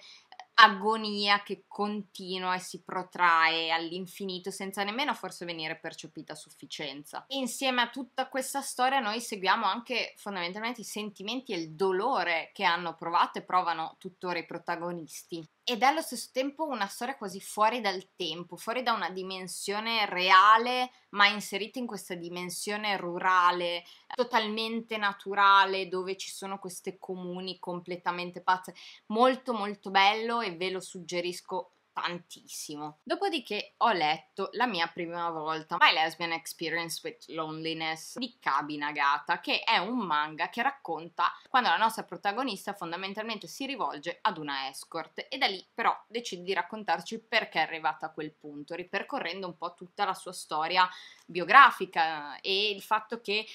agonia che continua e si protrae all'infinito senza nemmeno forse venire percepita a sufficienza. insieme a tutta questa storia noi seguiamo anche fondamentalmente i sentimenti e il dolore che hanno provato e provano tuttora i protagonisti ed è allo stesso tempo una storia quasi fuori dal tempo, fuori da una dimensione reale, ma inserita in questa dimensione rurale, totalmente naturale, dove ci sono queste comuni completamente pazze. Molto molto bello e ve lo suggerisco tantissimo. Dopodiché ho letto la mia prima volta My Lesbian Experience with Loneliness di Kabi Nagata, che è un manga che racconta quando la nostra protagonista fondamentalmente si rivolge ad una escort e da lì però decide di raccontarci perché è arrivata a quel punto, ripercorrendo un po' tutta la sua storia biografica eh, e il fatto che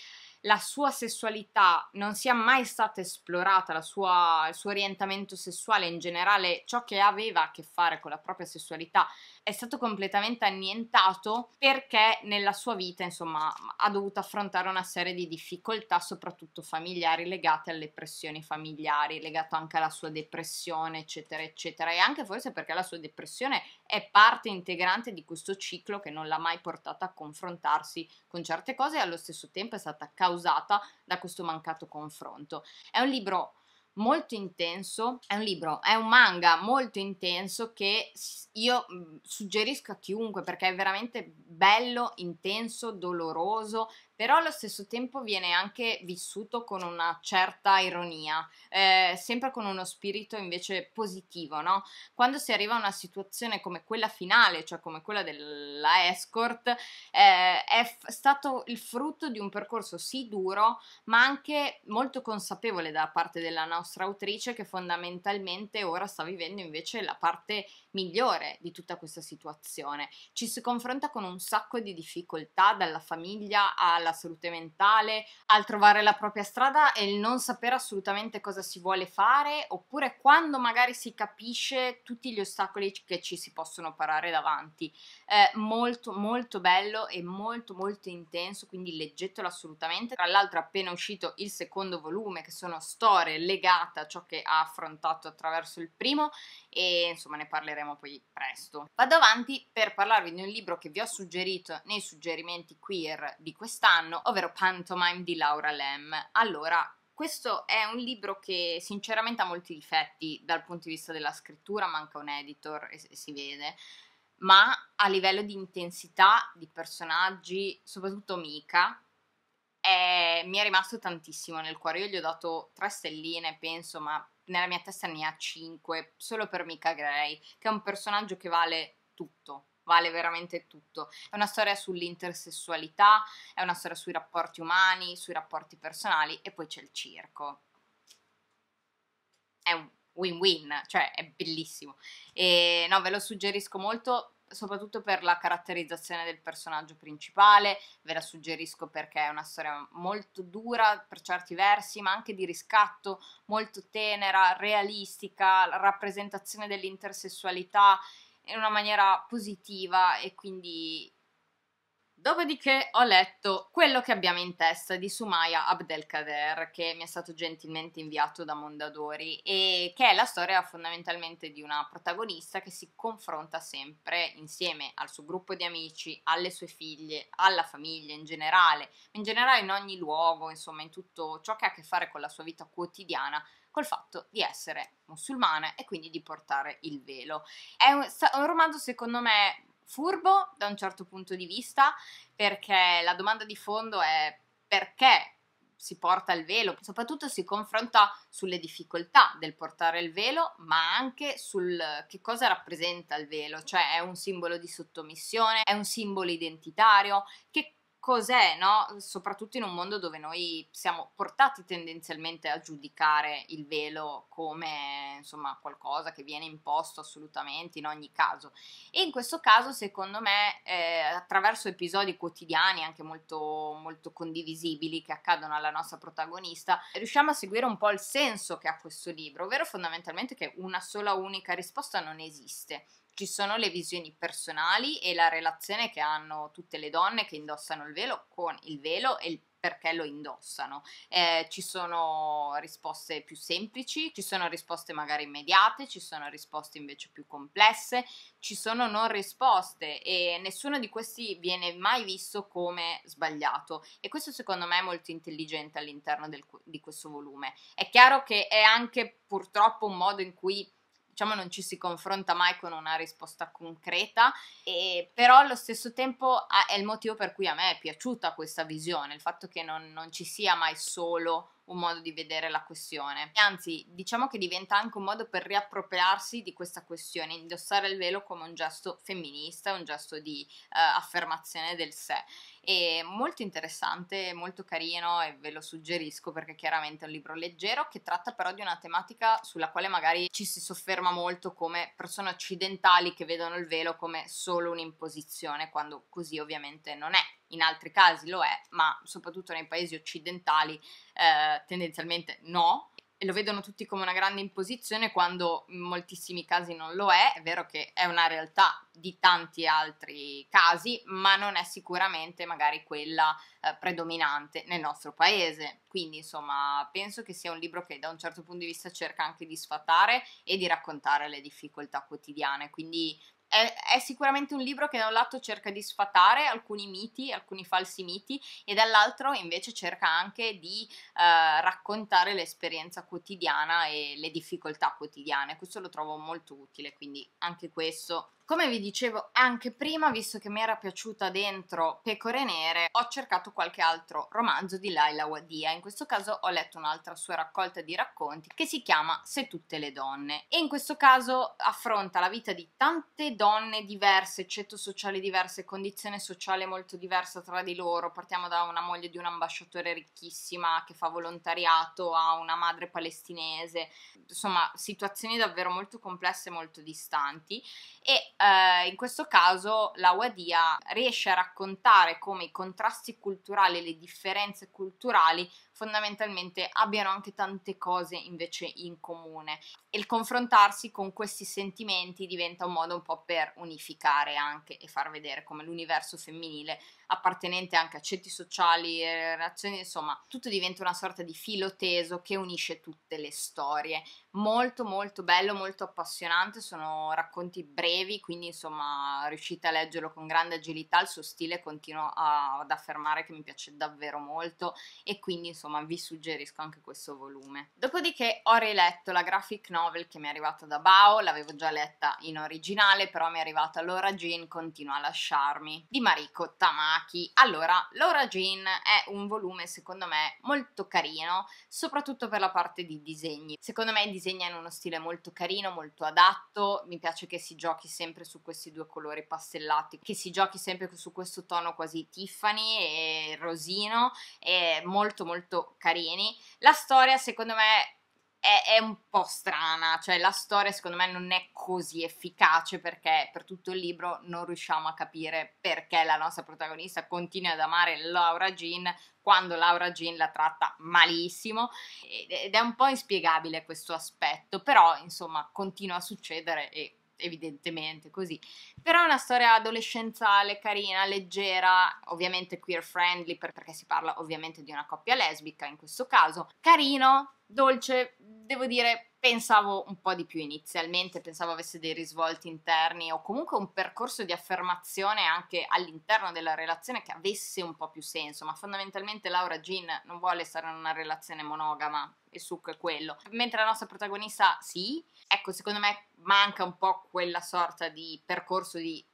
la sua sessualità non sia mai stata esplorata, sua, il suo orientamento sessuale in generale, ciò che aveva a che fare con la propria sessualità è stato completamente annientato perché nella sua vita, insomma, ha dovuto affrontare una serie di difficoltà, soprattutto familiari, legate alle pressioni familiari, legato anche alla sua depressione, eccetera, eccetera, e anche forse perché la sua depressione è parte integrante di questo ciclo che non l'ha mai portata a confrontarsi con certe cose e allo stesso tempo è stata causata da questo mancato confronto. È un libro molto intenso, è un libro, è un manga molto intenso che io mhmm, suggerisco a chiunque perché è veramente bello, intenso, doloroso, però allo stesso tempo viene anche vissuto con una certa ironia, eh, sempre con uno spirito invece positivo, no? Quando si arriva a una situazione come quella finale, cioè come quella della escort, eh, è f- stato il frutto di un percorso sì duro, ma anche molto consapevole da parte della nostra autrice che fondamentalmente ora sta vivendo invece la parte migliore di tutta questa situazione. Ci si confronta con un sacco di difficoltà, dalla famiglia alla salute mentale, al trovare la propria strada e il non sapere assolutamente cosa si vuole fare, oppure quando magari si capisce tutti gli ostacoli che ci si possono parare davanti. È molto molto bello e molto molto intenso, quindi leggetelo assolutamente. Tra l'altro è appena uscito il secondo volume che sono storie legate a ciò che ha affrontato attraverso il primo e insomma ne parleremo poi presto. Vado avanti per parlarvi di un libro che vi ho suggerito nei suggerimenti queer di quest'anno, ovvero Pantomime di Laura Lem. Allora, questo è un libro che sinceramente ha molti difetti dal punto di vista della scrittura, manca un editor e si vede, ma a livello di intensità, di personaggi, soprattutto Mika, è, eh, mi è rimasto tantissimo nel cuore. Io gli ho dato tre stelline, penso, ma nella mia testa ne ha cinque, solo per Mika Gray, che è un personaggio che vale tutto, vale veramente tutto. È una storia sull'intersessualità, è una storia sui rapporti umani, sui rapporti personali e poi c'è il circo. È un win-win, cioè è bellissimo. E no, ve lo suggerisco molto, soprattutto per la caratterizzazione del personaggio principale, ve la suggerisco perché è una storia molto dura per certi versi, ma anche di riscatto, molto tenera, realistica, rappresentazione dell'intersessualità in una maniera positiva e quindi Dopodiché ho letto quello che abbiamo in testa di Sumaya Abdelkader, che mi è stato gentilmente inviato da Mondadori, e che è la storia fondamentalmente di una protagonista che si confronta sempre insieme al suo gruppo di amici, alle sue figlie, alla famiglia in generale, in generale in ogni luogo, insomma in tutto ciò che ha a che fare con la sua vita quotidiana, col fatto di essere musulmana e quindi di portare il velo. È un, un romanzo secondo me furbo da un certo punto di vista, perché la domanda di fondo è perché si porta il velo, soprattutto si confronta sulle difficoltà del portare il velo, ma anche sul che cosa rappresenta il velo, cioè è un simbolo di sottomissione, è un simbolo identitario, che cos'è, no? soprattutto in un mondo dove noi siamo portati tendenzialmente a giudicare il velo come insomma, qualcosa che viene imposto assolutamente in ogni caso. E in questo caso, secondo me, eh, attraverso episodi quotidiani anche molto, molto condivisibili che accadono alla nostra protagonista, riusciamo a seguire un po' il senso che ha questo libro, ovvero fondamentalmente che una sola unica risposta non esiste ci sono le visioni personali e la relazione che hanno tutte le donne che indossano il velo con il velo e il perché lo indossano. Eh, ci sono risposte più semplici, ci sono risposte magari immediate, ci sono risposte invece più complesse, ci sono non risposte e nessuno di questi viene mai visto come sbagliato e questo secondo me è molto intelligente all'interno del, di questo volume. È chiaro che è anche purtroppo un modo in cui diciamo non ci si confronta mai con una risposta concreta, e, però allo stesso tempo ah, è il motivo per cui a me è piaciuta questa visione, il fatto che non, non ci sia mai solo un modo di vedere la questione. Anzi, diciamo che diventa anche un modo per riappropriarsi di questa questione, indossare il velo come un gesto femminista, un gesto di eh, affermazione del sé. È molto interessante, molto carino e ve lo suggerisco perché chiaramente è un libro leggero che tratta però di una tematica sulla quale magari ci si sofferma molto come persone occidentali che vedono il velo come solo un'imposizione, quando così ovviamente non è. In altri casi lo è, ma soprattutto nei paesi occidentali eh, tendenzialmente no, e lo vedono tutti come una grande imposizione quando in moltissimi casi non lo è, è vero che è una realtà di tanti altri casi, ma non è sicuramente magari quella eh, predominante nel nostro paese. Quindi insomma penso che sia un libro che da un certo punto di vista cerca anche di sfatare e di raccontare le difficoltà quotidiane, quindi è, è, sicuramente un libro che da un lato cerca di sfatare alcuni miti, alcuni falsi miti, e dall'altro invece cerca anche di eh, raccontare l'esperienza quotidiana e le difficoltà quotidiane. Questo lo trovo molto utile, quindi anche questo come vi dicevo anche prima, visto che mi era piaciuta dentro Pecore Nere, ho cercato qualche altro romanzo di Laila Wadia. In questo caso ho letto un'altra sua raccolta di racconti che si chiama Se tutte le donne. E in questo caso affronta la vita di tante donne diverse, ceto sociale diverse, condizione sociale molto diversa tra di loro. Partiamo da una moglie di un ambasciatore ricchissima che fa volontariato a una madre palestinese. Insomma, situazioni davvero molto complesse e molto distanti. E eh, in questo caso la Wadia riesce a raccontare come i contrasti culturali, le differenze culturali fondamentalmente abbiano anche tante cose invece in comune e il confrontarsi con questi sentimenti diventa un modo un po' per unificare anche e far vedere come l'universo femminile appartenente anche a ceti sociali, e eh, relazioni, insomma, tutto diventa una sorta di filo teso che unisce tutte le storie. Molto molto bello, molto appassionante, sono racconti brevi, quindi insomma, riuscite a leggerlo con grande agilità, il suo stile continua ad affermare che mi piace davvero molto e quindi insomma insomma vi suggerisco anche questo volume. Dopodiché ho riletto la graphic novel che mi è arrivata da Bao, l'avevo già letta in originale, però mi è arrivata Laura Jean continua a lasciarmi, di Mariko Tamaki. Allora, Laura Jean è un volume secondo me molto carino, soprattutto per la parte di disegni. Secondo me disegna in uno stile molto carino, molto adatto, mi piace che si giochi sempre su questi due colori pastellati, che si giochi sempre su questo tono quasi Tiffany e rosino, è molto molto molto carini. La storia, secondo me, è, è, un po' strana, cioè la storia, secondo me, non è così efficace perché per tutto il libro non riusciamo a capire perché la nostra protagonista continua ad amare Laura Jean quando Laura Jean la tratta malissimo ed è un po' inspiegabile questo aspetto, però insomma continua a succedere e evidentemente così, però è una storia adolescenziale, carina, leggera, ovviamente queer friendly perché si parla ovviamente di una coppia lesbica in questo caso, carino, dolce, devo dire pensavo un po' di più inizialmente, pensavo avesse dei risvolti interni o comunque un percorso di affermazione anche all'interno della relazione che avesse un po' più senso, ma fondamentalmente Laura Jean non vuole stare in una relazione monogama e succo è quello, mentre la nostra protagonista sì, Ecco, secondo me manca un po' quella sorta di percorso di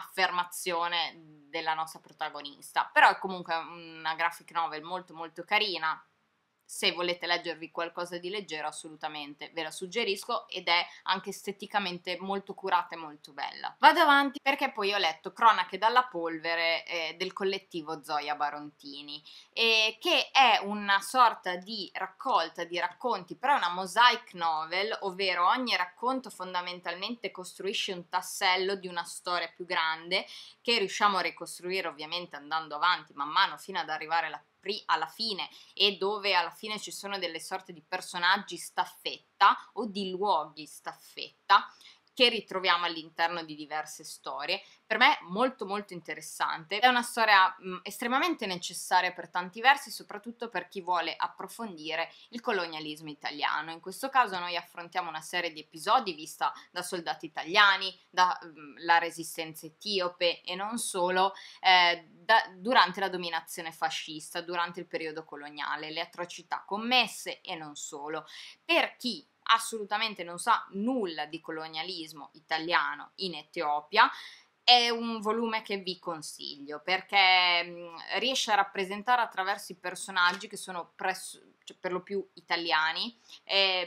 affermazione della nostra protagonista, però è comunque una graphic novel molto molto carina, se volete leggervi qualcosa di leggero assolutamente ve la suggerisco ed è anche esteticamente molto curata e molto bella. Vado avanti perché poi ho letto Cronache dalla polvere eh, del collettivo Zoya Barontini eh, che è una sorta di raccolta di racconti però è una mosaic novel ovvero ogni racconto fondamentalmente costruisce un tassello di una storia più grande che riusciamo a ricostruire ovviamente andando avanti man mano fino ad arrivare alla Prix alla fine e dove alla fine ci sono delle sorte di personaggi staffetta o di luoghi staffetta che ritroviamo all'interno di diverse storie. Per me molto molto interessante, è una storia mh, mm, estremamente necessaria per tanti versi, soprattutto per chi vuole approfondire il colonialismo italiano. In questo caso noi affrontiamo una serie di episodi vista da soldati italiani, dalla mm, resistenza etiope e non solo, eh, da, durante la dominazione fascista, durante il periodo coloniale, le atrocità commesse e non solo. Per chi assolutamente non sa nulla di colonialismo italiano in Etiopia, è un volume che vi consiglio perché mm, riesce a rappresentare attraverso i personaggi che sono presso, cioè per lo più italiani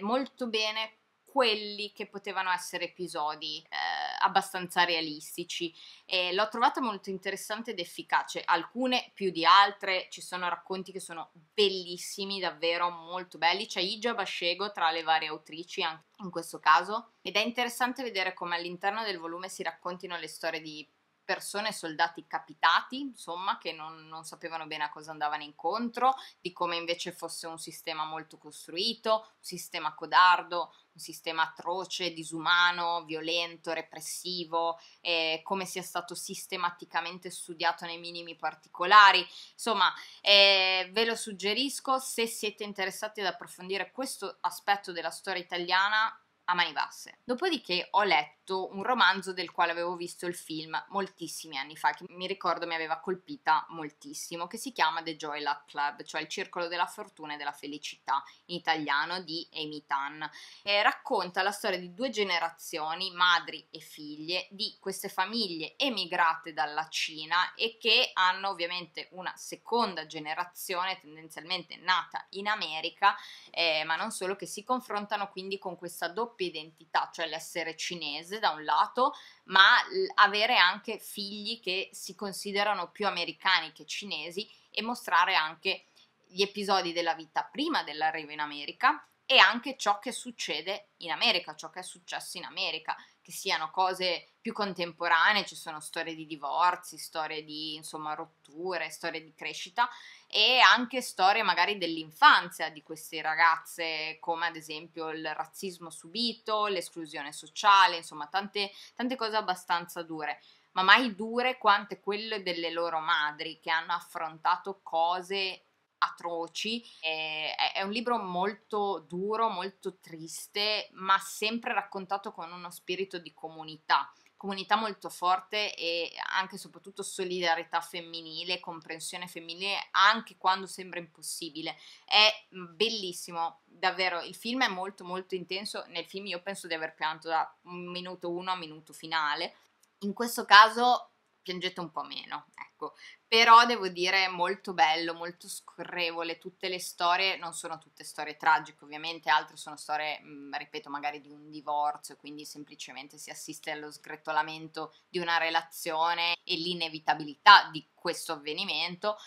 molto bene quelli che potevano essere episodi eh, abbastanza realistici e l'ho trovata molto interessante ed efficace, alcune più di altre, ci sono racconti che sono bellissimi, davvero molto belli, c'è Ija Bashego tra le varie autrici anche in questo caso ed è interessante vedere come all'interno del volume si raccontino le storie di persone, soldati capitati, insomma, che non, non sapevano bene a cosa andavano incontro, di come invece fosse un sistema molto costruito, un sistema codardo, un sistema atroce, disumano, violento, repressivo, eh, come sia stato sistematicamente studiato nei minimi particolari. Insomma, eh, ve lo suggerisco se siete interessati ad approfondire questo aspetto della storia italiana a mani basse. Dopodiché ho letto letto un romanzo del quale avevo visto il film moltissimi anni fa, che mi ricordo mi aveva colpita moltissimo, che si chiama The Joy Luck Club, cioè il circolo della fortuna e della felicità in italiano di Amy Tan. Eh, racconta la storia di due generazioni, madri e figlie, di queste famiglie emigrate dalla Cina e che hanno ovviamente una seconda generazione tendenzialmente nata in America, eh, ma non solo, che si confrontano quindi con questa doppia identità, cioè l'essere cinese da un lato, ma avere anche figli che si considerano più americani che cinesi e mostrare anche gli episodi della vita prima dell'arrivo in America e anche ciò che succede in America, ciò che è successo in America, che siano cose più contemporanee, ci sono storie di divorzi, storie di insomma rotture, storie di crescita e anche storie magari dell'infanzia di queste ragazze, come ad esempio il razzismo subito, l'esclusione sociale, insomma tante, tante cose abbastanza dure ma mai dure quante quelle delle loro madri che hanno affrontato cose atroci. è un libro molto duro, molto triste, ma sempre raccontato con uno spirito di comunità comunità molto forte e anche e soprattutto solidarietà femminile, comprensione femminile, anche quando sembra impossibile. È bellissimo, davvero, il film è molto molto intenso, nel film io penso di aver pianto da minuto 1 a minuto finale, in questo caso piangete un po' meno, ecco ecco. Però devo dire molto bello, molto scorrevole, tutte le storie, non sono tutte storie tragiche ovviamente, altre sono storie, mhmm, ripeto, magari di un divorzio, quindi semplicemente si assiste allo sgretolamento di una relazione e l'inevitabilità di questo avvenimento,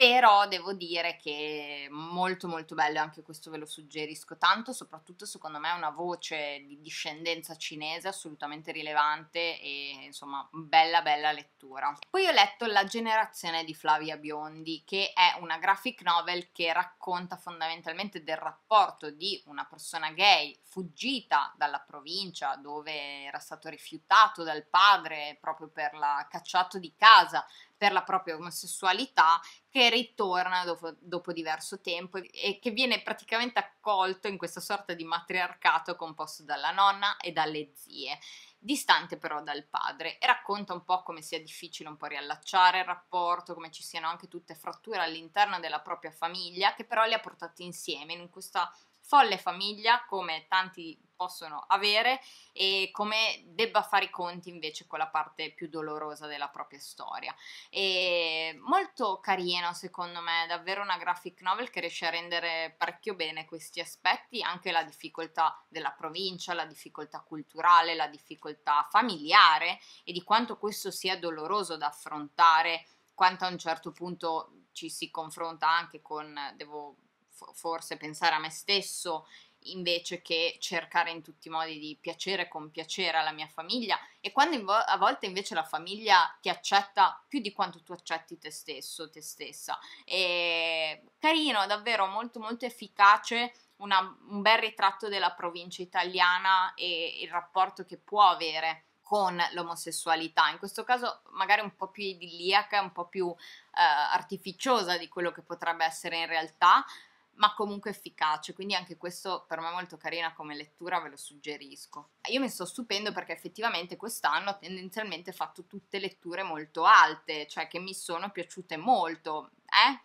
però devo dire che è molto molto bello anche questo ve lo suggerisco tanto soprattutto secondo me è una voce di discendenza cinese assolutamente rilevante e insomma bella bella lettura poi ho letto La generazione di Flavia Biondi che è una graphic novel che racconta fondamentalmente del rapporto di una persona gay fuggita dalla provincia dove era stato rifiutato dal padre proprio per la cacciato di casa per la propria omosessualità che ritorna dopo, dopo, diverso tempo e che viene praticamente accolto in questa sorta di matriarcato composto dalla nonna e dalle zie, distante però dal padre e racconta un po' come sia difficile un po' riallacciare il rapporto, come ci siano anche tutte fratture all'interno della propria famiglia che però li ha portati insieme in questa folle famiglia come tanti possono avere e come debba fare i conti invece con la parte più dolorosa della propria storia. E molto carino secondo me, davvero una graphic novel che riesce a rendere parecchio bene questi aspetti, anche la difficoltà della provincia, la difficoltà culturale, la difficoltà familiare e di quanto questo sia doloroso da affrontare, quanto a un certo punto ci si confronta anche con, devo forse pensare a me stesso invece che cercare in tutti i modi di piacere con piacere alla mia famiglia e quando a volte invece la famiglia ti accetta più di quanto tu accetti te stesso, te stessa. E carino, davvero molto molto efficace, una, un bel ritratto della provincia italiana e il rapporto che può avere con l'omosessualità, in questo caso magari un po' più idilliaca, un po' più eh, artificiosa di quello che potrebbe essere in realtà, ma comunque efficace, quindi anche questo per me è molto carina come lettura, ve lo suggerisco. Io mi sto stupendo perché effettivamente quest'anno ho tendenzialmente fatto tutte letture molto alte, cioè che mi sono piaciute molto, eh?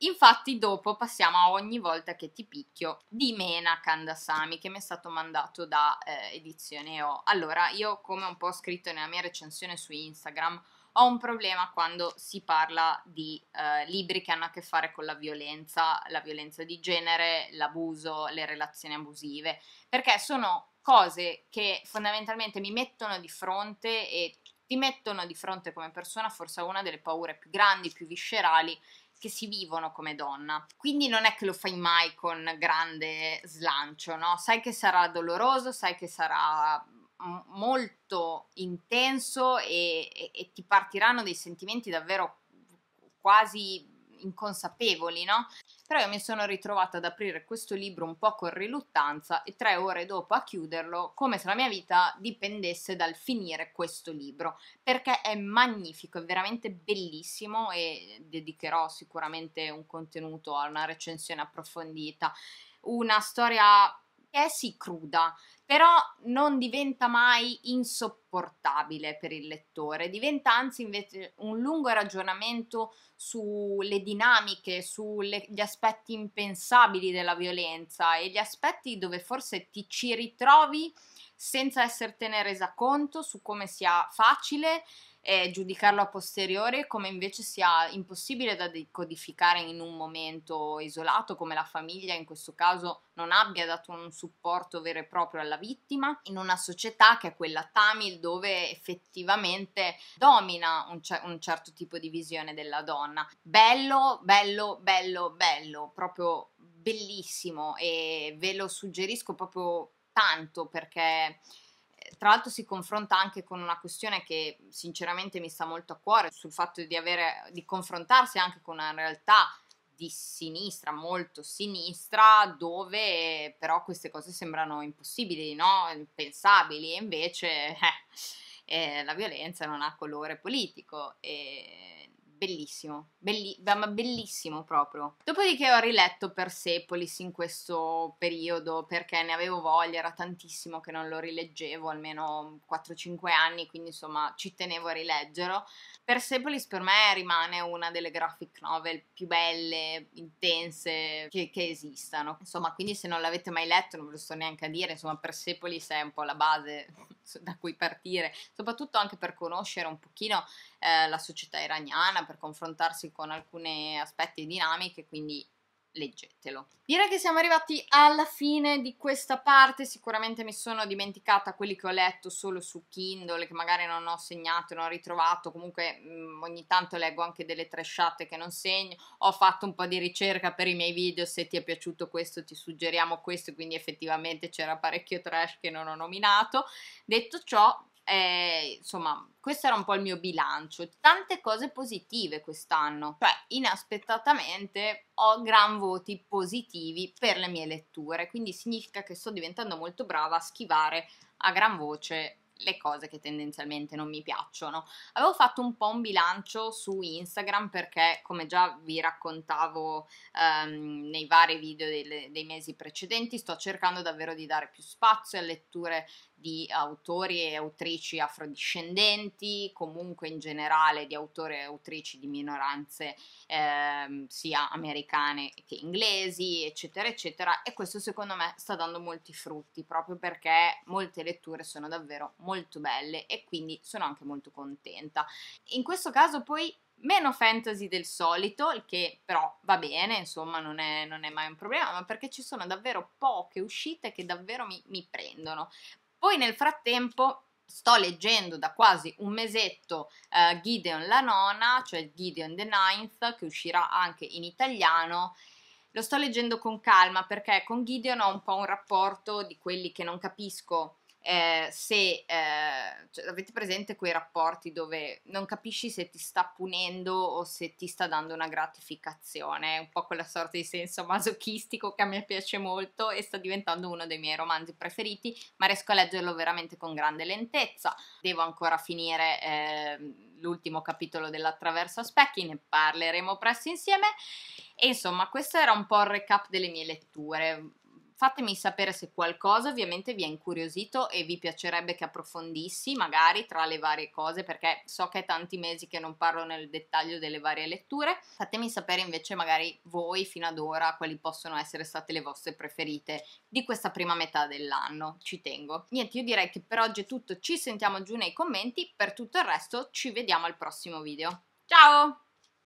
Infatti dopo passiamo a ogni volta che ti picchio di Mena Kandasami che mi è stato mandato da eh, Edizione O. Allora io come un po' ho scritto nella mia recensione su Instagram ho un problema quando si parla di eh, libri che hanno a che fare con la violenza, la violenza di genere, l'abuso, le relazioni abusive, perché sono cose che fondamentalmente mi mettono di fronte e ti mettono di fronte come persona forse a una delle paure più grandi, più viscerali che si vivono come donna. Quindi non è che lo fai mai con grande slancio, no? Sai che sarà doloroso, sai che sarà molto intenso e, e, e, ti partiranno dei sentimenti davvero quasi inconsapevoli, no? Però io mi sono ritrovata ad aprire questo libro un po' con riluttanza e tre ore dopo a chiuderlo, come se la mia vita dipendesse dal finire questo libro, perché è magnifico, è veramente bellissimo e dedicherò sicuramente un contenuto a una recensione approfondita. Una storia che è sì cruda, però non diventa mai insopportabile per il lettore, diventa anzi invece un lungo ragionamento sulle dinamiche, sugli aspetti impensabili della violenza e gli aspetti dove forse ti ci ritrovi senza essertene resa conto su come sia facile e giudicarlo a posteriori come invece sia impossibile da decodificare in un momento isolato, come la famiglia in questo caso non abbia dato un supporto vero e proprio alla vittima, in una società che è quella Tamil dove effettivamente domina un, cer- un certo tipo di visione della donna. Bello, bello, bello, bello, proprio bellissimo e ve lo suggerisco proprio tanto perché tra l'altro si confronta anche con una questione che sinceramente mi sta molto a cuore, sul fatto di, avere, di confrontarsi anche con una realtà di sinistra, molto sinistra, dove però queste cose sembrano impossibili, no? impensabili, e invece eh, [LAUGHS] eh, la violenza non ha colore politico. E bellissimo, belli- ma bellissimo proprio. Dopodiché ho riletto Persepolis in questo periodo perché ne avevo voglia, era tantissimo che non lo rileggevo, almeno 4-5 anni, quindi insomma ci tenevo a rileggerlo. Persepolis per me rimane una delle graphic novel più belle, intense che, che esistano. Insomma, quindi se non l'avete mai letto non ve lo sto neanche a dire, insomma Persepolis è un po' la base [LAUGHS] da cui partire, soprattutto anche per conoscere un pochino eh, la società iraniana per confrontarsi con alcuni aspetti e dinamiche, quindi leggetelo. Direi che siamo arrivati alla fine di questa parte, sicuramente mi sono dimenticata quelli che ho letto solo su Kindle, che magari non ho segnato, non ho ritrovato, comunque mh, mm, ogni tanto leggo anche delle trashate che non segno, ho fatto un po' di ricerca per i miei video, se ti è piaciuto questo ti suggeriamo questo, quindi effettivamente c'era parecchio trash che non ho nominato. Detto ciò, eh, insomma, questo era un po' il mio bilancio. Tante cose positive quest'anno, cioè inaspettatamente ho gran voti positivi per le mie letture, quindi significa che sto diventando molto brava a schivare a gran voce le cose che tendenzialmente non mi piacciono. Avevo fatto un po' un bilancio su Instagram perché, come già vi raccontavo ehm, nei vari video dei, dei mesi precedenti, sto cercando davvero di dare più spazio a letture di autori e autrici afrodiscendenti, comunque in generale di autori e autrici di minoranze eh, sia americane che inglesi, eccetera, eccetera. E questo secondo me sta dando molti frutti proprio perché molte letture sono davvero molto belle e quindi sono anche molto contenta. In questo caso poi meno fantasy del solito, il che però va bene, insomma non è, non è, mai un problema, ma perché ci sono davvero poche uscite che davvero mi, mi prendono. Poi nel frattempo sto leggendo da quasi un mesetto eh, Gideon la nona, cioè Gideon the Ninth, che uscirà anche in italiano. Lo sto leggendo con calma perché con Gideon ho un po' un rapporto di quelli che non capisco eh, se eh, cioè, avete presente quei rapporti dove non capisci se ti sta punendo o se ti sta dando una gratificazione, un po' quella sorta di senso masochistico che a me piace molto e sta diventando uno dei miei romanzi preferiti, ma riesco a leggerlo veramente con grande lentezza. Devo ancora finire eh, l'ultimo capitolo dell'Attraverso a Specchi, ne parleremo presto insieme. E insomma, questo era un po' il recap delle mie letture fatemi sapere se qualcosa ovviamente vi è incuriosito e vi piacerebbe che approfondissi magari tra le varie cose perché so che è tanti mesi che non parlo nel dettaglio delle varie letture. Fatemi sapere invece magari voi fino ad ora quali possono essere state le vostre preferite di questa prima metà dell'anno, ci tengo. Niente, io direi che per oggi è tutto, ci sentiamo giù nei commenti, per tutto il resto ci vediamo al prossimo video. Ciao!